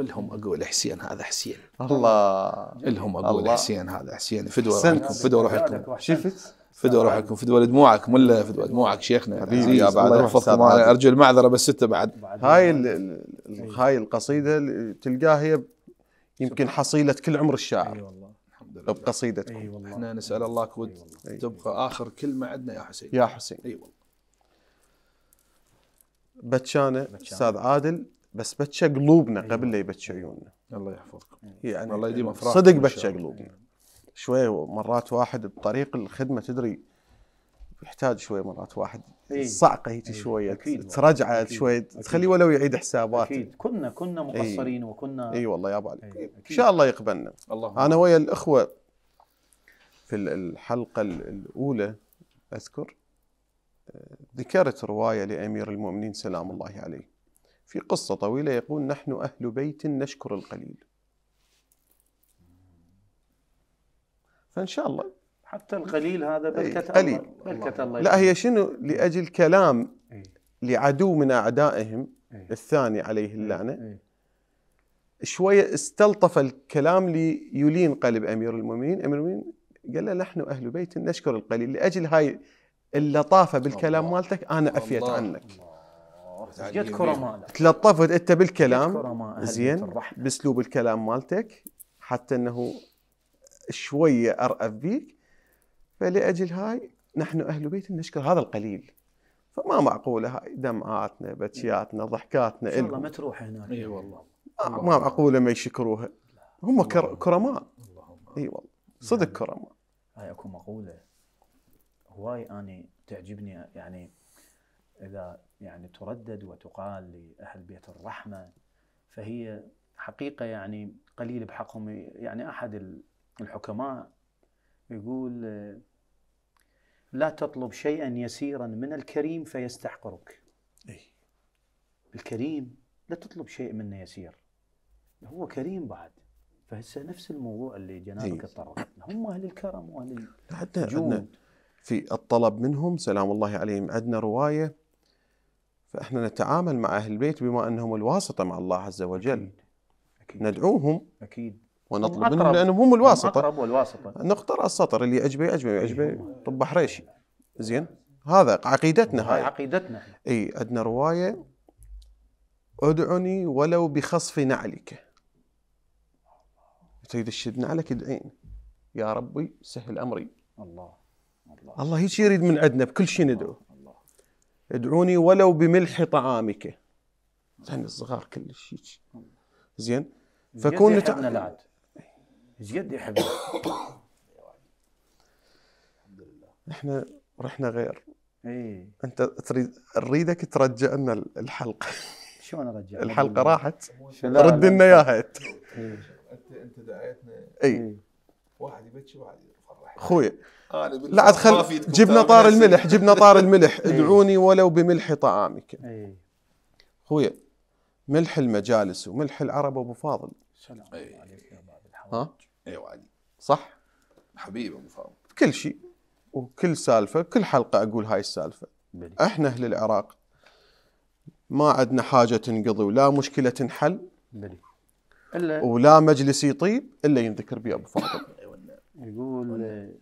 ولهم اقول حسين هذا حسين الله لهم اقول الله. حسين هذا حسين فدوا روحكم فدوا روحكم شفت فدوا روحكم فدوا دموعك ولا فدوا دموعك شيخنا حبيبي بعد ارجو المعذره بس انت بعد هاي هاي القصيده تلقاها هي يمكن حصيله كل عمر الشاعر اي أيوة والله بقصيدتكم اي أيوة والله احنا نسال الله أيوة كود تبقى اخر كلمه عندنا يا حسين يا حسين اي والله بتشانه استاذ عادل بس بتشى قلوبنا أيوة. قبل لا يبتشى عيوننا الله يحفظكم يعني الله يديم افراحكم صدق بتشى قلوبنا شوي مرات واحد بطريق الخدمه تدري يحتاج شوي مرات واحد إيه. صعقه هيك إيه. شويه ترجعه شوي تخليه ولو يعيد حساباته اكيد كنا كنا إيه. مقصرين وكنا اي والله ابو عليك ان شاء الله يقبلنا الله انا ويا الاخوه في الحلقه الاولى اذكر آه، ذكرت روايه لامير المؤمنين سلام الله عليه في قصة طويلة يقول نحن أهل بيت نشكر القليل فإن شاء الله حتى القليل هذا إيه، بركة قليل الله بركة الله لا هي شنو لأجل كلام إيه. لعدو من أعدائهم إيه. الثاني عليه اللعنة شوية استلطف الكلام ليلين قلب أمير المؤمنين أمير المؤمنين قال له نحن أهل بيت نشكر القليل لأجل هاي اللطافة بالكلام مالتك أنا أفيت عنك الله. قد كره ماله تلطفت انت بالكلام زين باسلوب الكلام مالتك حتى انه شويه ارأف بيك فلاجل هاي نحن اهل بيت نشكر هذا القليل فما معقوله هاي دمعاتنا بكياتنا ضحكاتنا ان شاء الله ما تروح هناك اي والله ما معقوله ما يشكروها هم كرماء اي والله صدق يعني كرماء هاي اكو مقوله هواي اني تعجبني يعني إذا يعني تردد وتقال لأهل بيت الرحمة فهي حقيقة يعني قليل بحقهم يعني أحد الحكماء يقول آه، لا تطلب شيئا يسيرا من الكريم فيستحقرك أي. الكريم لا تطلب شيء منه يسير هو كريم بعد فهسه نفس الموضوع اللي جنابك تطرق هم اهل الكرم واهل حتى في الطلب منهم سلام الله عليهم عندنا روايه فإحنا نتعامل مع أهل البيت بما أنهم الواسطة مع الله عز وجل أكيد. ندعوهم أكيد ونطلب منهم لأنهم هم الواسطة أقرب والواسطة نقطر السطر اللي يعجبه يعجبه يعجبه أيوه. طب حريشي زين هذا عقيدتنا هاي عقيدتنا اي عندنا روايه ادعني ولو بخصف نعلك تريد تشد نعلك ادعين يا ربي سهل امري الله الله, الله هيك يريد من عندنا بكل شيء ندعو ادعوني ولو بملح طعامك زين الصغار كلش هيك زين فكون يحبنا لعد ايش قد يحبنا احنا رحنا غير اي انت تريد نريدك ترجع لنا الحلقه شلون ارجع الحلقه راحت رد لنا اياها إيه. انت انت دعيتنا اي إيه. واحد يبكي واحد خويا لا عاد خل جبنا طار الملح جبنا طار الملح ادعوني إيه. ولو بملح طعامك إيه. خويا ملح المجالس وملح العرب ابو فاضل سلام إيه. عليك يا ها ايوه علي صح حبيبي ابو فاضل كل شيء وكل سالفه كل حلقه اقول هاي السالفه بلي. احنا اهل العراق ما عندنا حاجه تنقضي ولا مشكله تنحل بلي. ولا مجلس يطيب الا ينذكر بي ابو فاضل 이거 원래 네.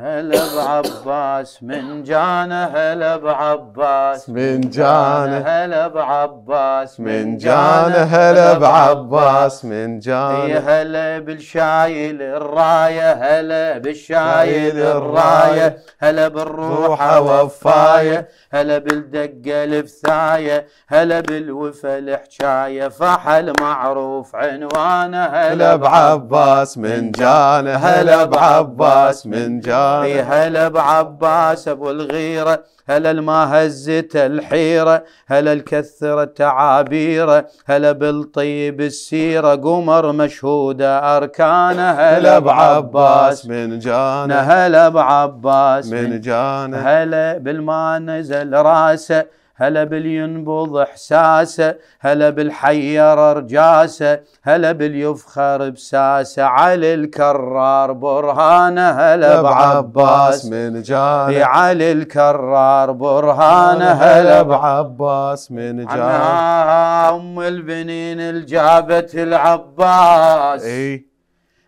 هلا بعباس من جانا هلا بعباس من جانا هلا بعباس من جانا هلا بعباس من جانا هلا بالشايل الراية هلا بالشايل الراية هلا بالروحة وفاية هلا بالدقة الفثاية هلا بالوفا الحجاية فحل معروف عنوانه هلا بعباس من جانا هلا بعباس من جانا اي هلا بعباس ابو الغيره هلا ما هزت الحيره هلا الكثر تعابيره هلا بالطيب السيره قمر مشهوده اركانه هلا بعباس من جان هلا بعباس من جان هلا بالما نزل راسه هلا بالينبض احساسه هلا بالحير رجاسه هلا باليفخر بساسه علي الكرار برهانه هلا بعباس من جانه علي الكرار برهانه هلا بعباس من جانه ام البنين الجابت العباس إيه؟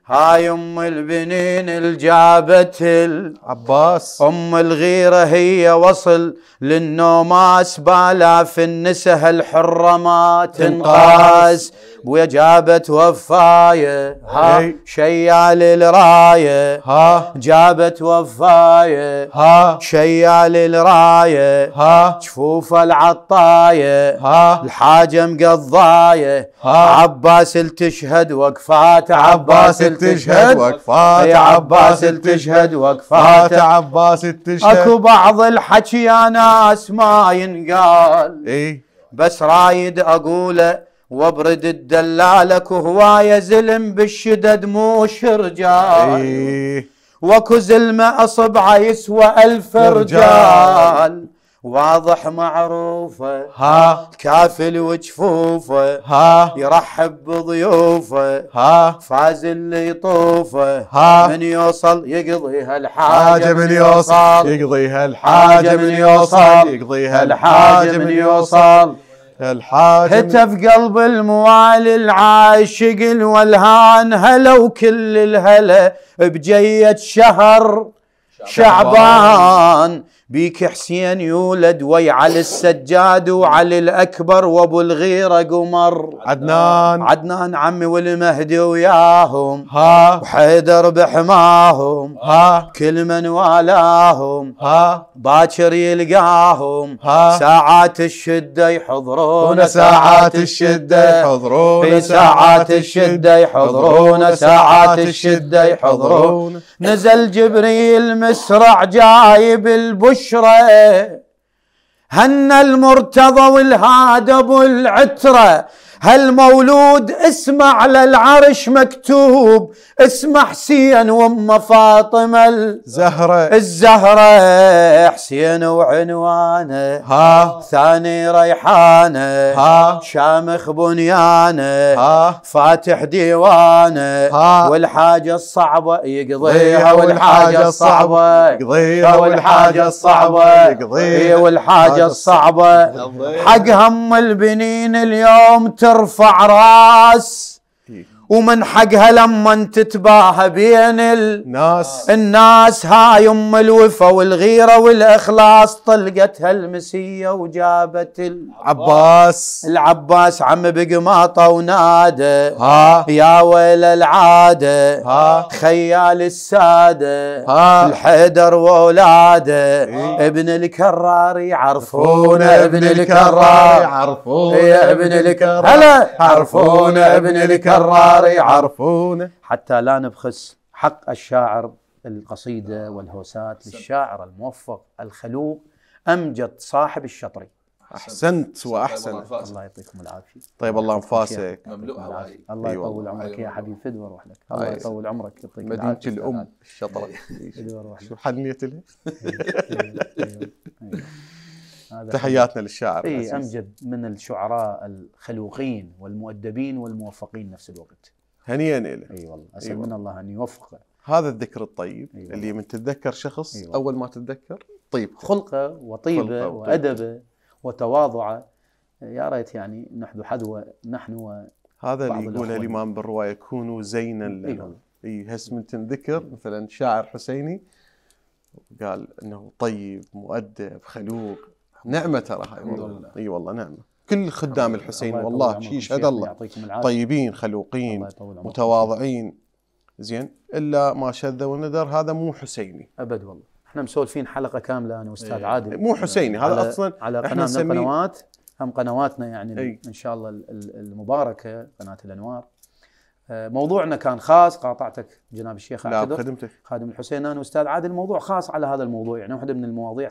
هاي ام البنين الجابت العباس ام الغيره هي وصل للنوماس بالاف في النسه الحره ما تنقاس بويا جابت وفاية ها شيع للراية ها جابت وفاية ها شيع للراية ها شفوف العطاية ها الحاجة مقضاية ها عباس التشهد وقفات عباس التشهد وقفات عباس التشهد وقفات عباس التشهد اكو بعض الحكي يا ناس ما ينقال بس رايد اقوله وابرد الدلالك هواية زلم بالشدد موش رجال أيه وكو زلمة أصبعه يسوى ألف رجال واضح معروفه ها كافل وجفوفه ها يرحب بضيوفه ها فاز اللي يطوفه ها من يوصل يقضيها هالحاجه من يوصل يقضيها هالحاجه من يوصل يقضيها هالحاجة من يوصل الحاكم هتف قلب الموالي العاشق الولهان هلا وكل الهلا بجية شهر شعبان, شعبان بيك حسين يولد وي على السجاد وعلي الأكبر وابو الغيرة قمر عدنان عدنان عمي والمهدي وياهم ها وحيدر بحماهم ها كل من والاهم ها باكر يلقاهم ها ساعات الشدة يحضرون ساعات الشدة يحضرون في ساعات الشدة يحضرون ساعات الشدة يحضرون نزل جبريل مسرع جايب البش البشرة هن المرتضى والهاد ابو العتره هالمولود اسمه على العرش مكتوب اسمه حسين وام فاطمة الزهرة الزهرة حسين وعنوانه ها ثاني ريحانه ها شامخ بنيانه ها فاتح ديوانه ها والحاجة الصعبة يقضيها والحاجة الصعبة يقضيها والحاجة الصعبة يقضيها والحاجة الصعبة حق هم البنين اليوم ترى يرفع راس ومن حقها لما تتباهى بين الناس الناس هاي ام الوفا والغيره والاخلاص طلقتها المسيه وجابت العباس العباس عم بقماطه ونادى ها يا ويل العاده ها خيال الساده ها الحيدر واولاده إيه. ابن الكرار يعرفون ابن الكرار يعرفون ابن الكرار هلا يعرفون ابن الكرار الشعر يعرفونه حتى لا نبخس حق الشاعر القصيدة والهوسات للشاعر الموفق الخلوق أمجد صاحب الشطري احسنت وأحسن الله يعطيكم العافيه طيب الله انفاسك أيوة. الله يطول عمرك يا حبيبي فد واروح لك الله يطول عمرك يعطيك مدينه الام الشطره شو حنيت لها أيوة. أيوة. هذا تحياتنا للشاعر اي امجد من الشعراء الخلوقين والمؤدبين والموفقين نفس الوقت هنيئا له اي والله اسال أيوة. من الله ان يوفقه هذا الذكر الطيب أيوة. اللي من تتذكر شخص أيوة. اول ما تتذكر طيب خلقه وطيبه وادبه وتواضعه يا ريت يعني نحذو حذوه نحن و هذا اللي يقوله الامام بالروايه كونوا زينا لنا اي هس من تنذكر مثلا شاعر حسيني قال انه طيب مؤدب خلوق نعمه ترى هاي الحمد لله اي والله نعمه كل خدام الحسين والله شيء يشهد الله طيبين خلوقين متواضعين زين الا ما شذ وندر هذا مو حسيني ابد والله احنا مسولفين حلقه كامله انا واستاذ إيه. عادل مو حسيني هذا اصلا على قناه احنا قنوات هم قنواتنا يعني ان شاء الله المباركه قناه الانوار آه، موضوعنا كان خاص قاطعتك جناب الشيخ لا خدمتك خادم الحسين انا استاذ عادل الموضوع خاص على هذا الموضوع يعني واحده من المواضيع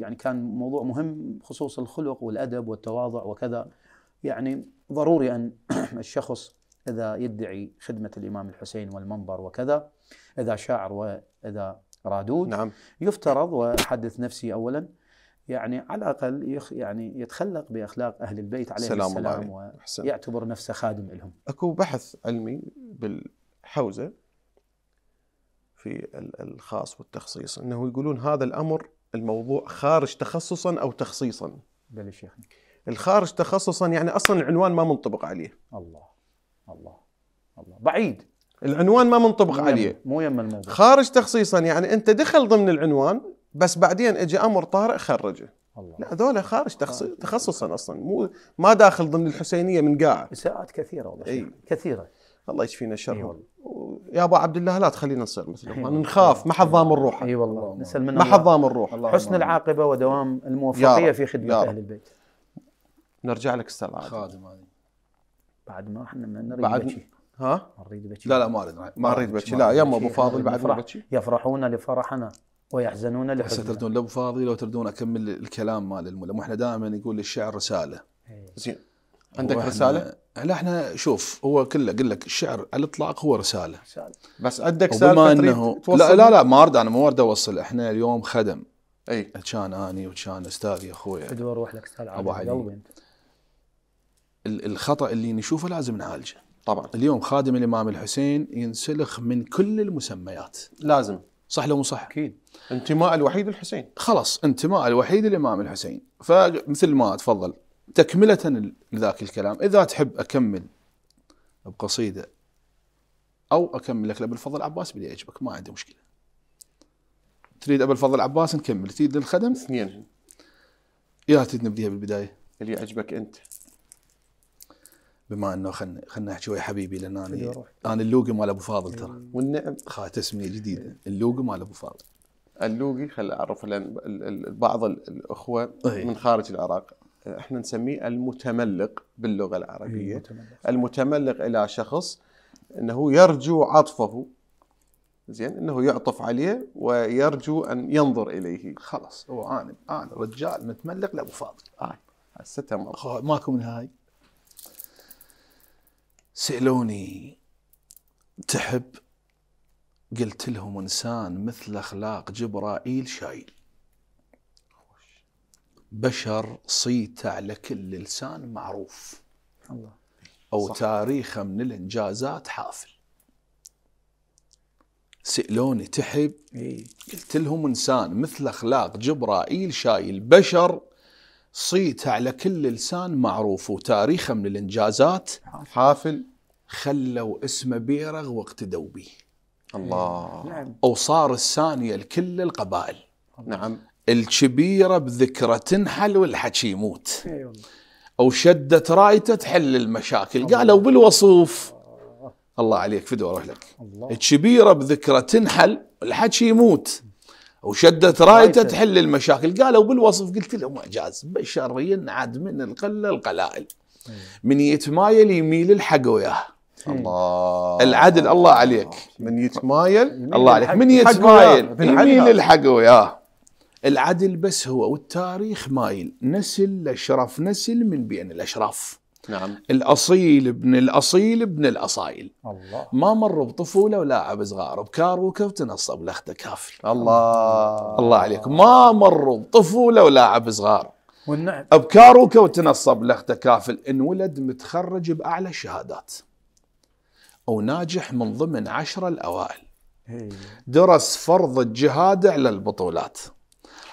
يعني كان موضوع مهم بخصوص الخلق والادب والتواضع وكذا يعني ضروري ان الشخص اذا يدعي خدمه الامام الحسين والمنبر وكذا اذا شاعر واذا رادود نعم يفترض واحدث نفسي اولا يعني على الاقل يخ يعني يتخلق باخلاق اهل البيت عليهم السلام, السلام ويعتبر نفسه خادم لهم. اكو بحث علمي بالحوزه في الخاص والتخصيص انه يقولون هذا الامر الموضوع خارج تخصصا او تخصيصا. بل شيخ شيخنا. الخارج تخصصا يعني اصلا العنوان ما منطبق عليه. الله الله الله بعيد العنوان ما منطبق مو عليه مو يم الموضوع خارج تخصيصا يعني انت دخل ضمن العنوان بس بعدين اجى امر طارئ خرجه الله. لا هذول خارج تخصصا اصلا مو ما داخل ضمن الحسينيه من قاع اساءات كثيره والله أي. كثيره الله يشفينا شرهم يا ابو عبد الله لا تخلينا نصير مثلهم أيوة. نخاف ما حد ضامن روحه اي والله نسال من ما حد ضامن روحه حسن العاقبه ودوام الموفقيه في خدمه اهل البيت نرجع لك استاذ عادل خادم بعد ما احنا ما نريد بعد بكي. ها؟ نريد بكي لا لا ما اريد ما اريد بكي لا يما ابو فاضل بعد ما بكي يفرحون لفرحنا ويحزنون لحزنه هسه تردون لو فاضي لو تردون اكمل الكلام مال الملم واحنا دائما نقول الشعر رساله إيه. زين عندك رساله؟ لا احنا شوف هو كله اقول لك الشعر على الاطلاق هو رساله رساله بس عندك سالفه انه لا لا لا ما ارد انا مو ارد اوصل احنا اليوم خدم اي كان اني وكان استاذي اخوي تدور روح لك استاذ ابو الخطا اللي نشوفه لازم نعالجه طبعا اليوم خادم الامام الحسين ينسلخ من كل المسميات لازم صح لو مو صح؟ اكيد انتماء الوحيد الحسين خلاص انتماء الوحيد الإمام الحسين فمثل ما تفضل تكملة لذاك الكلام إذا تحب أكمل بقصيدة أو أكمل لك لأبو الفضل عباس بدي أجبك ما عندي مشكلة تريد أبو الفضل عباس نكمل تريد للخدم اثنين يا تريد نبديها بالبداية اللي يعجبك أنت بما انه خلنا خلنا احكي ويا حبيبي لان انا أيوة، انا اللوقي مال ابو فاضل ترى والنعم تسميه جديده اللوقي مال ابو فاضل اللوقي خل اعرف لان بعض الاخوه أيه. من خارج العراق احنا نسميه المتملق باللغه العربيه المتملق, المتملق الى شخص انه يرجو عطفه زين انه يعطف عليه ويرجو ان ينظر اليه خلاص هو انا انا رجال متملق لابو فاضل هسه آه، تمام ماكو من هاي سالوني تحب قلت لهم إنسان مثل أخلاق جبرائيل شايل بشر صيته على كل لسان معروف الله أو صح. تاريخه من الإنجازات حافل سألوني تحب إيه؟ قلت لهم إنسان مثل أخلاق جبرائيل شايل بشر صيته على كل لسان معروف وتاريخه من الإنجازات حافل خلوا اسمه بيرغ واقتدوا به الله إيه، نعم. وصار الثانية لكل القبائل نعم الكبيرة بذكرى تنحل والحكي يموت أي والله. أو شدت رايته تحل المشاكل قالوا بالوصوف الله, عليك فدوة أروح لك الكبيرة بذكرى تنحل والحكي يموت وشدت رايته تحل المشاكل قالوا بالوصف قلت لهم اعجاز بشريا عاد من القله القلائل إيه. من يتمايل يميل الحق وياه الله العدل الله عليك من يتمايل الله عليك من يتمايل مين الحق وياه العدل بس هو والتاريخ مايل نسل لشرف نسل من بين الاشراف نعم الاصيل ابن الاصيل ابن الاصايل الله ما مروا بطفوله ولا صغار بكار وكف وتنصب لخته كافي الله الله عليك ما مروا بطفوله ولا عب صغار والنعم ابكاروك وتنصب لخته كافل انولد متخرج باعلى الشهادات أو ناجح من ضمن عشرة الأوائل درس فرض الجهاد على البطولات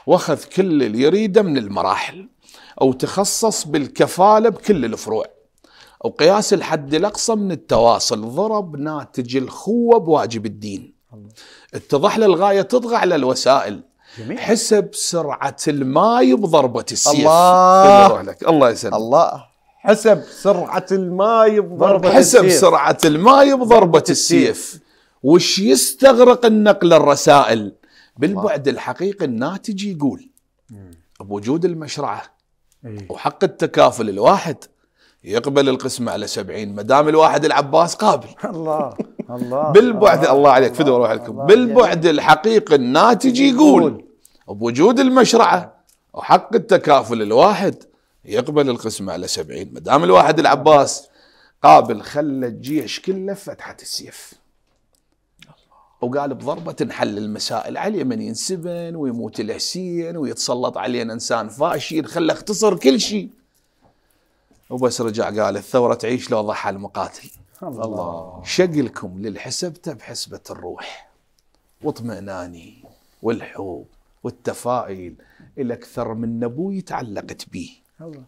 واخذ كل اللي يريده من المراحل أو تخصص بالكفالة بكل الفروع أو قياس الحد الأقصى من التواصل ضرب ناتج الخوة بواجب الدين اتضح له الغاية تطغى على الوسائل جميل. حسب سرعة الماي بضربة السيف الله الله يسلمك الله حسب سرعه الماي بضربه حسب السيف. سرعه الماي بضربه السيف وش يستغرق النقل الرسائل بالبعد الحقيقي الناتج إيه. يقول بوجود المشرعه وحق التكافل الواحد يقبل القسمه على 70 ما دام الواحد العباس قابل الله الله بالبعد الله, الله عليك فدوا روح لكم بالبعد الحقيقي الناتج يقول بوجود المشرعه وحق التكافل الواحد يقبل القسمة على سبعين ما دام الواحد العباس قابل خلى الجيش كله فتحة السيف وقال بضربة تنحل المسائل عليه من ينسبن ويموت الحسين ويتسلط علينا إنسان فاشل خلى اختصر كل شيء وبس رجع قال الثورة تعيش لو ضحى المقاتل الله, شقلكم للحسبته بحسبة الروح واطمئناني والحب والتفائل الأكثر من نبوي تعلقت به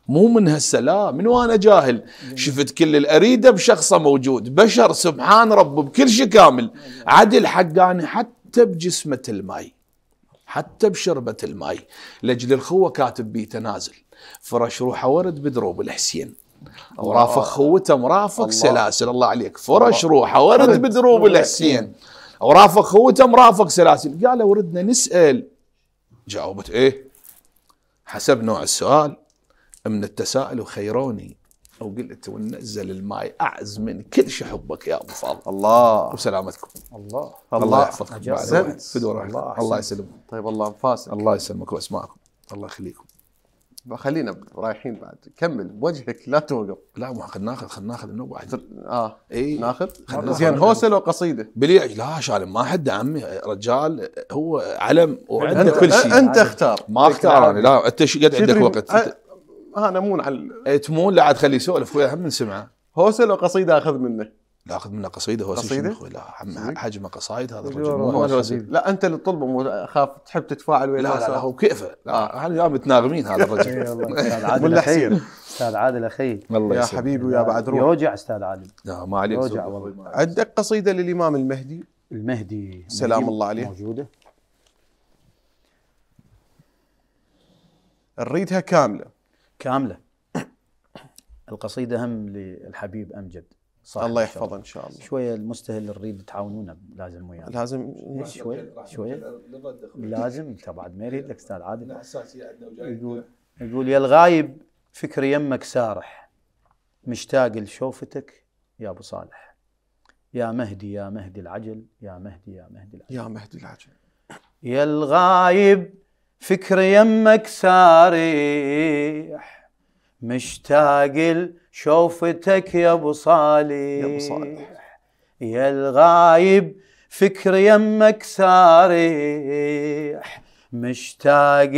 مو من هسه لا من وانا جاهل شفت كل الاريده بشخصه موجود بشر سبحان رب بكل شيء كامل عدل حقاني حتى بجسمه الماي حتى بشربه الماي لاجل الخوه كاتب بي تنازل فرش روحه ورد بدروب الحسين ورافق خوته مرافق سلاسل الله عليك فرش روحه ورد بدروب الحسين ورافق خوته مرافق سلاسل قالوا وردنا نسال جاوبت ايه حسب نوع السؤال من التسائل وخيروني او قلت ونزل الماي اعز من كل شيء حبك يا ابو فاضل الله وسلامتكم الله الله يحفظكم الله, الله, الله يسلمكم طيب الله انفاسك الله يسلمك واسمعكم الله يخليكم خلينا رايحين بعد كمل بوجهك لا توقف لا ما خلينا ناخذ خلينا ناخذ منه بعد اه اي ناخذ زين هوسل وقصيده بليع لا شالم ما حد عمي رجال هو علم وعنده كل شيء انت اختار ما اختار انا لا انت قد عندك وقت ها نمون على إيه، تمون لا عاد خليه يسولف اخوي هم نسمعه هوسه لو قصيده اخذ منه لا اخذ منه قصيده هوسه قصيده؟ اخوي لا حجمه قصايد هذا أيوة، الرجل لا انت اللي تطلبه اخاف تحب تتفاعل وياه لا, لا, لا هو كيفه لا احنا آه. متناغمين هذا الرجل إيه، استاذ عادل اخي استاذ عادل اخي الله يا حبيبي ويا بعد روح يوجع استاذ عادل لا ما عليك يوجع والله عندك قصيده للامام المهدي المهدي سلام الله عليه موجوده نريدها كامله كامله القصيده هم للحبيب امجد صح الله يحفظه ان شاء الله شويه المستهل الريد تعاونونا لازم وياه لازم شويه شويه لازم انت بعد ما يريد لك استاذ عادل يقول يقول يا الغايب فكري يمك سارح مشتاق لشوفتك يا ابو صالح يا مهدي يا مهدي العجل يا مهدي يا مهدي العجل يا مهدي العجل يا الغايب فكر يمك ساريح مشتاق لشوفتك يا ابو صالح يا الغايب فكر يمك ساريح مشتاق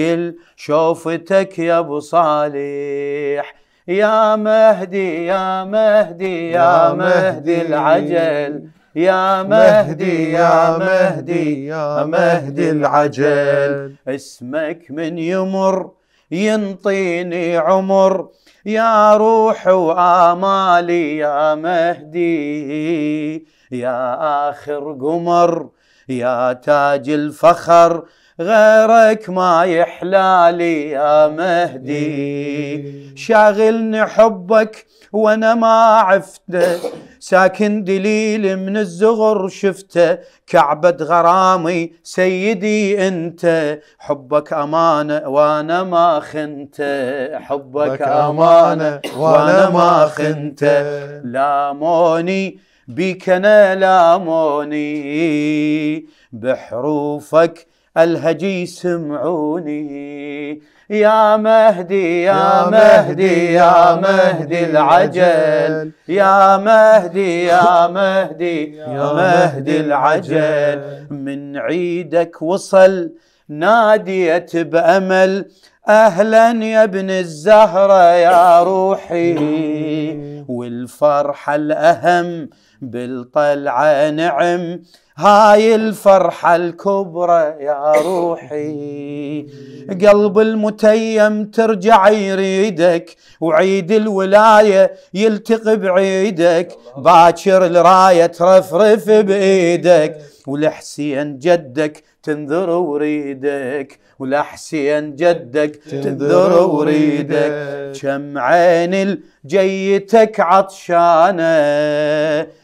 لشوفتك يا ابو صالح يا مهدي يا مهدي يا, يا مهدي, مهدي العجل يا مهدي يا مهدي يا مهدي العجل اسمك من يمر ينطيني عمر يا روح وآمالي يا مهدي يا آخر قمر يا تاج الفخر غيرك ما يحلى لي يا مهدي شاغلني حبك وانا ما عفته ساكن دليل من الزغر شفته كعبة غرامي سيدي انت حبك امانة وانا ما خنته حبك امانة وانا ما خنته لاموني بك انا لاموني بحروفك الهجي سمعوني يا مهدي يا مهدي يا مهدي العجل يا مهدي يا مهدي يا مهدي العجل من عيدك وصل ناديت بأمل أهلا يا ابن الزهرة يا روحي والفرحة الأهم بالطلعة نعم هاي الفرحة الكبرى يا روحي قلب المتيم ترجع يريدك وعيد الولاية يلتقي بعيدك باكر الراية ترفرف بإيدك ولحسين جدك تنذر وريدك ولحسين جدك تنذر وريدك كم عين جيتك عطشانة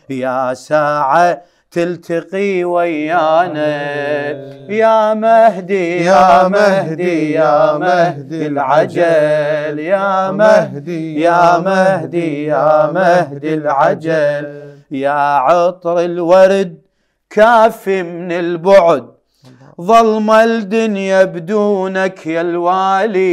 يا ساعة تلتقي ويانا يا مهدي يا مهدي يا مهدي العجل يا مهدي يا مهدي يا مهدي العجل يا عطر الورد كافي من البعد ظلم الدنيا بدونك يا الوالي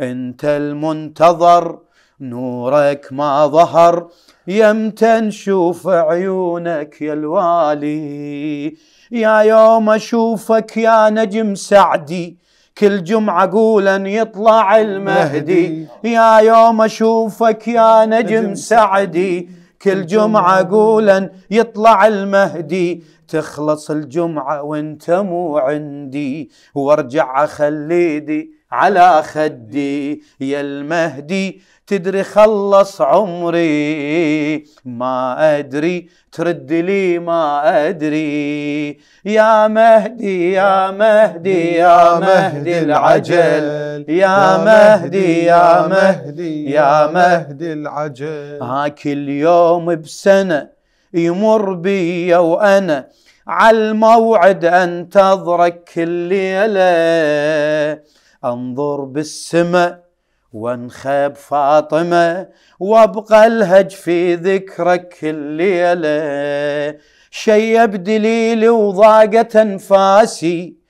انت المنتظر نورك ما ظهر يمتى نشوف عيونك يا الوالي يا يوم اشوفك يا نجم سعدي كل جمعة قولا يطلع المهدي يا يوم أشوفك يا نجم سعدي كل جمعة قولا يطلع المهدي تخلص الجمعة وانت مو عندي وارجع أخلي دي على خدي يا المهدي تدري خلص عمري ما أدري ترد لي ما أدري يا مهدي يا مهدي يا مهدي العجل يا مهدي يا مهدي يا مهدي العجل ها كل يوم بسنة يمر بي وأنا على الموعد أنتظرك كل ليلة انظر بالسماء وانخب فاطمة وابقى الهج في ذكرك الليلة شيب دليلي وضاقت انفاسي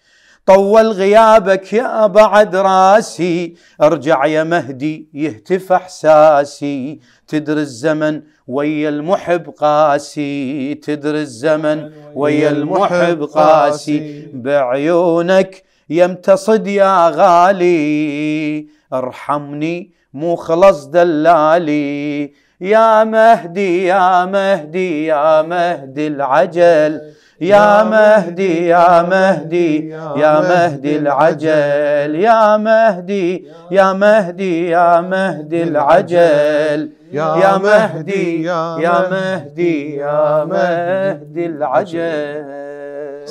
طول غيابك يا بعد راسي ارجع يا مهدي يهتف احساسي تدري الزمن ويا المحب قاسي تدري الزمن ويا المحب قاسي بعيونك يمتصد يا غالي ارحمني مو خلص دلالي يا مهدي يا مهدي يا مهدي العجل يا مهدي يا مهدي يا مهدي العجل يا مهدي يا مهدي يا مهدي العجل يا مهدي يا مهدي يا مهدي العجل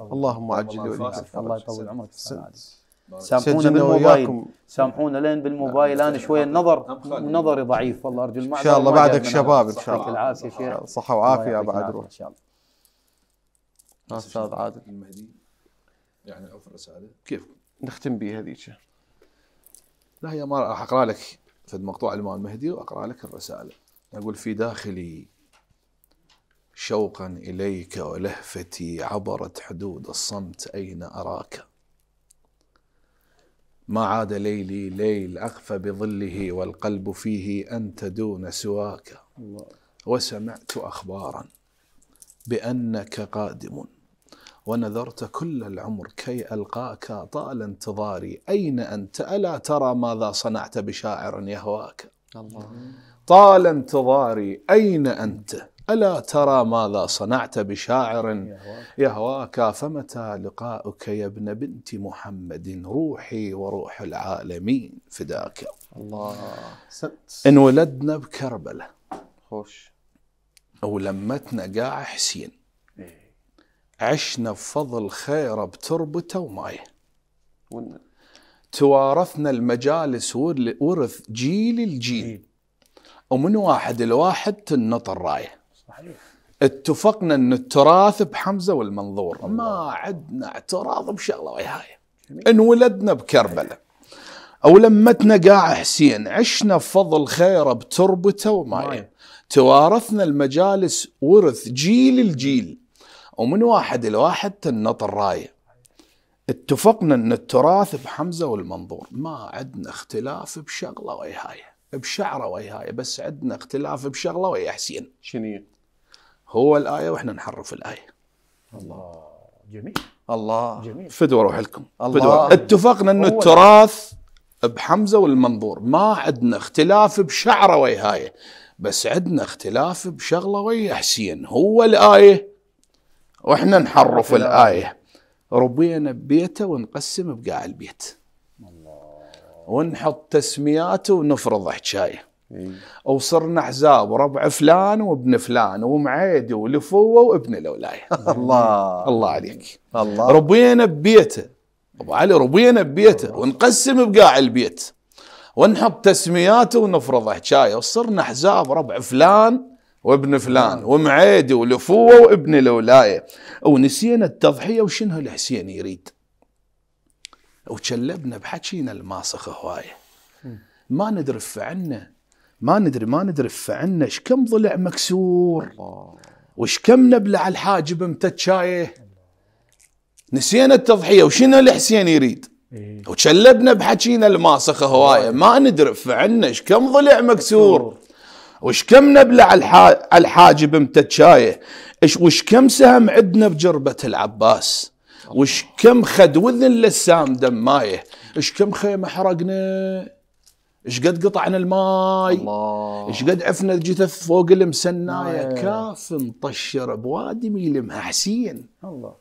اللهم عجل ولي الله يطول عمرك سامحونا بالموبايل سامحونا لين بالموبايل انا شويه النظر نظري ضعيف والله ارجو المعذره ان شاء الله بعدك شباب ان شاء الله يعطيك العافيه شيخ صحه وعافيه بعد روح ان شاء الله استاذ عادل المهدي يعني اوفر رساله كيف نختم بها هذيك لا هي ما راح اقرا لك في المقطوع المهدي واقرا لك الرساله اقول في داخلي شوقا اليك ولهفتي عبرت حدود الصمت اين اراك ما عاد ليلي ليل اخفى بظله والقلب فيه انت دون سواك وسمعت اخبارا بانك قادم ونذرت كل العمر كي القاك طال انتظاري اين انت الا ترى ماذا صنعت بشاعر يهواك الله طال انتظاري اين انت ألا ترى ماذا صنعت بشاعر يهواك فمتى لقاؤك يا ابن بنت محمد روحي وروح العالمين فداك الله ولدنا بكربلة خوش ولمتنا قاع حسين إيه. عشنا بفضل خيره بتربته ومايه توارثنا المجالس ورث جيل الجيل ومن واحد لواحد تنط الرايه اتفقنا ان التراث بحمزه والمنظور ما عندنا اعتراض بشغله ان ولدنا بكربله او لمتنا قاع حسين عشنا بفضل خيره بتربته وما إيه. توارثنا المجالس ورث جيل الجيل ومن واحد لواحد تنط الرايه اتفقنا ان التراث بحمزه والمنظور ما عندنا اختلاف بشغله ويا بشعره ويا بس عندنا اختلاف بشغله ويا حسين شنو هو الآية وإحنا نحرف الآية الله جميل الله جميل فدوى روح لكم الله اتفقنا أن التراث بحمزة والمنظور ما عندنا اختلاف بشعرة وياهاية بس عندنا اختلاف بشغلة ويا حسين هو الآية وإحنا نحرف الآية ربينا ببيته ونقسم بقاع البيت الله ونحط تسمياته ونفرض حكايه او صرنا احزاب وربع فلان وابن فلان ومعيدي ولفوه وابن الولايه الله الله عليك الله ربينا ببيته ابو علي ربينا ببيته ونقسم بقاع البيت ونحط تسمياته ونفرض حكايه وصرنا احزاب ربع فلان وابن فلان ومعيدي ولفوه وابن الولايه ونسينا التضحيه وشنو الحسين يريد وتشلبنا بحكينا الماسخ هوايه ما ندري عنه ما ندري ما ندري فعنا ايش كم ضلع مكسور وش كم نبلع الحاجب متتشايه نسينا التضحيه وشنو الحسين يريد إيه. وتشلبنا بحكينا الماسخه هوايه ما ندري فعنا ايش كم ضلع مكسور وش كم نبلع الحاجب متتشايه وش كم سهم عدنا بجربه العباس وش كم خد وذن للسام دمايه ايش كم خيمه حرقنا ايش قد قطعنا الماي ايش قد عفنا الجثث فوق المسنايه كاف مطشر بوادم يلمها حسين الله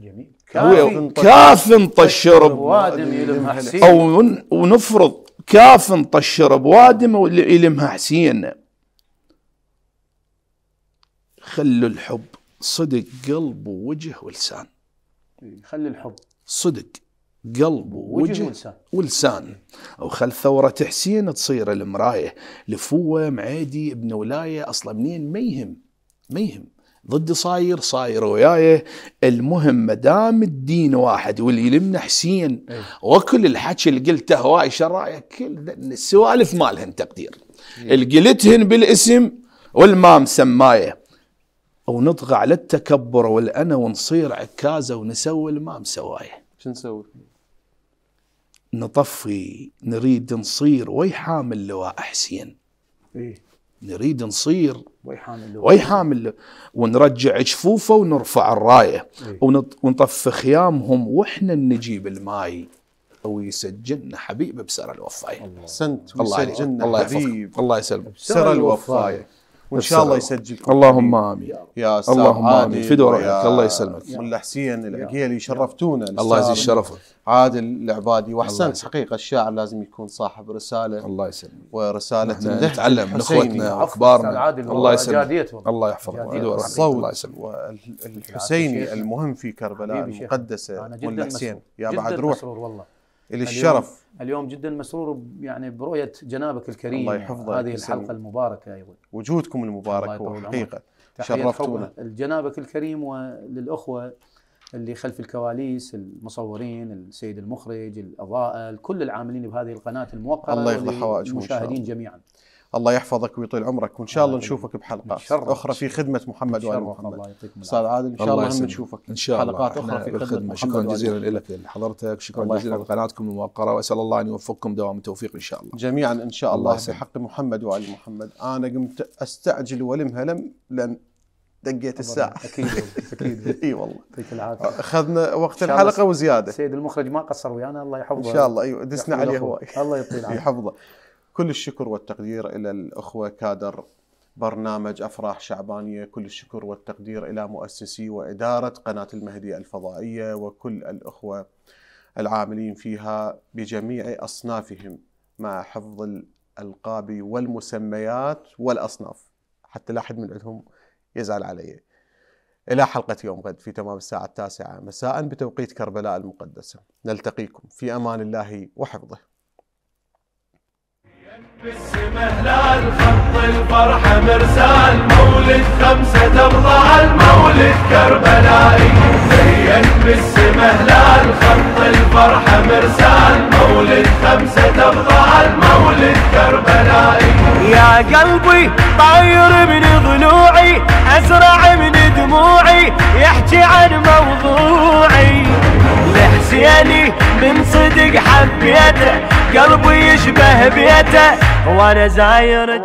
جميل كاف كاف مطشر بوادم يلمها حسين او ونفرض كاف مطشر بوادم يلمها حسين خلوا الحب صدق قلب ووجه ولسان إيه، خلي الحب صدق قلب ووجه ولسان, ولسان. وخل ثورة حسين تصير المراية لفوة معيدي ابن ولاية أصلا منين ما يهم ما يهم ضد صاير صاير وياه المهم مدام الدين واحد واللي يلمنا حسين إيه. وكل الحكي اللي قلته هواي شرايه كل السوالف ما لهن تقدير إيه. اللي قلتهن بالاسم والمام سمايه ونطغى على التكبر والانا ونصير عكازه ونسوي المام سوايه شو نسوي؟ نطفي نريد نصير وي حامل لواء حسين إيه؟ نريد نصير وي لواء ونرجع جفوفه ونرفع الرايه إيه. ونطفي خيامهم واحنا نجيب الماي ويسجلنا حبيب بسر الوفايه الله. الله يسجلنا الله حبيب الله يسلمك بسر الوفايه وان شاء الله يسجل اللهم امين يا استاذ اللهم امين فدوا الله يسلمك ملا حسين العقيلي شرفتونا الله يزيد شرفك عادل العبادي واحسنت حقيقه الشاعر لازم يكون صاحب رساله الله يسلمك ورساله نتعلم من اخوتنا وكبارنا الله يسلمك الله يحفظك الصوت الله يسلمك والحسيني المهم في كربلاء المقدسه ملا حسين يا بعد روح والله لي الشرف اليوم جدا مسرور يعني برؤيه جنابك الكريم الله يحفظه يعني هذه الحلقه المباركه ايضا وجودكم المبارك هو حقيقه شرفتونا جنابك الكريم وللاخوه اللي خلف الكواليس المصورين السيد المخرج الاضاءه كل العاملين بهذه القناه الموقره الله يفضح حوائجهم المشاهدين جميعا الله يحفظك ويطيل عمرك وان شاء الله نشوفك بحلقات اخرى في خدمه محمد وال محمد الله استاذ عادل ان شاء الله, نشوفك ان شاء الله حلقات اخرى في خدمه شكرا جزيلا لك لحضرتك شكرا جزيلا لقناتكم الموقره واسال الله ان يوفقكم دوام التوفيق ان شاء الله جميعا ان شاء الله, بحق محمد وال محمد انا قمت استعجل ولم هلم لان دقيت الساعة اكيد اكيد اي والله يعطيك العافية اخذنا وقت الحلقة وزيادة سيد المخرج ما قصر ويانا الله يحفظه ان شاء الله ايوه دسنا عليه هواي الله يطيل عمرك يحفظه كل الشكر والتقدير إلى الأخوة كادر برنامج أفراح شعبانية كل الشكر والتقدير إلى مؤسسي وإدارة قناة المهدي الفضائية وكل الأخوة العاملين فيها بجميع أصنافهم مع حفظ الألقاب والمسميات والأصناف حتى لا أحد من عندهم يزعل علي إلى حلقة يوم غد في تمام الساعة التاسعة مساء بتوقيت كربلاء المقدسة نلتقيكم في أمان الله وحفظه مهلال خط الفرحة مرسال مولد خمسة أبطال مولد كربلائي زين بالسما هلال خط الفرحة مرسال مولد خمسة أبطال مولد كربلائي يا قلبي طاير من ضلوعي أسرع من دموعي يحكي عن موضوعي لحسيني من صدق حبيته قلبي يشبه بيته وانا زاير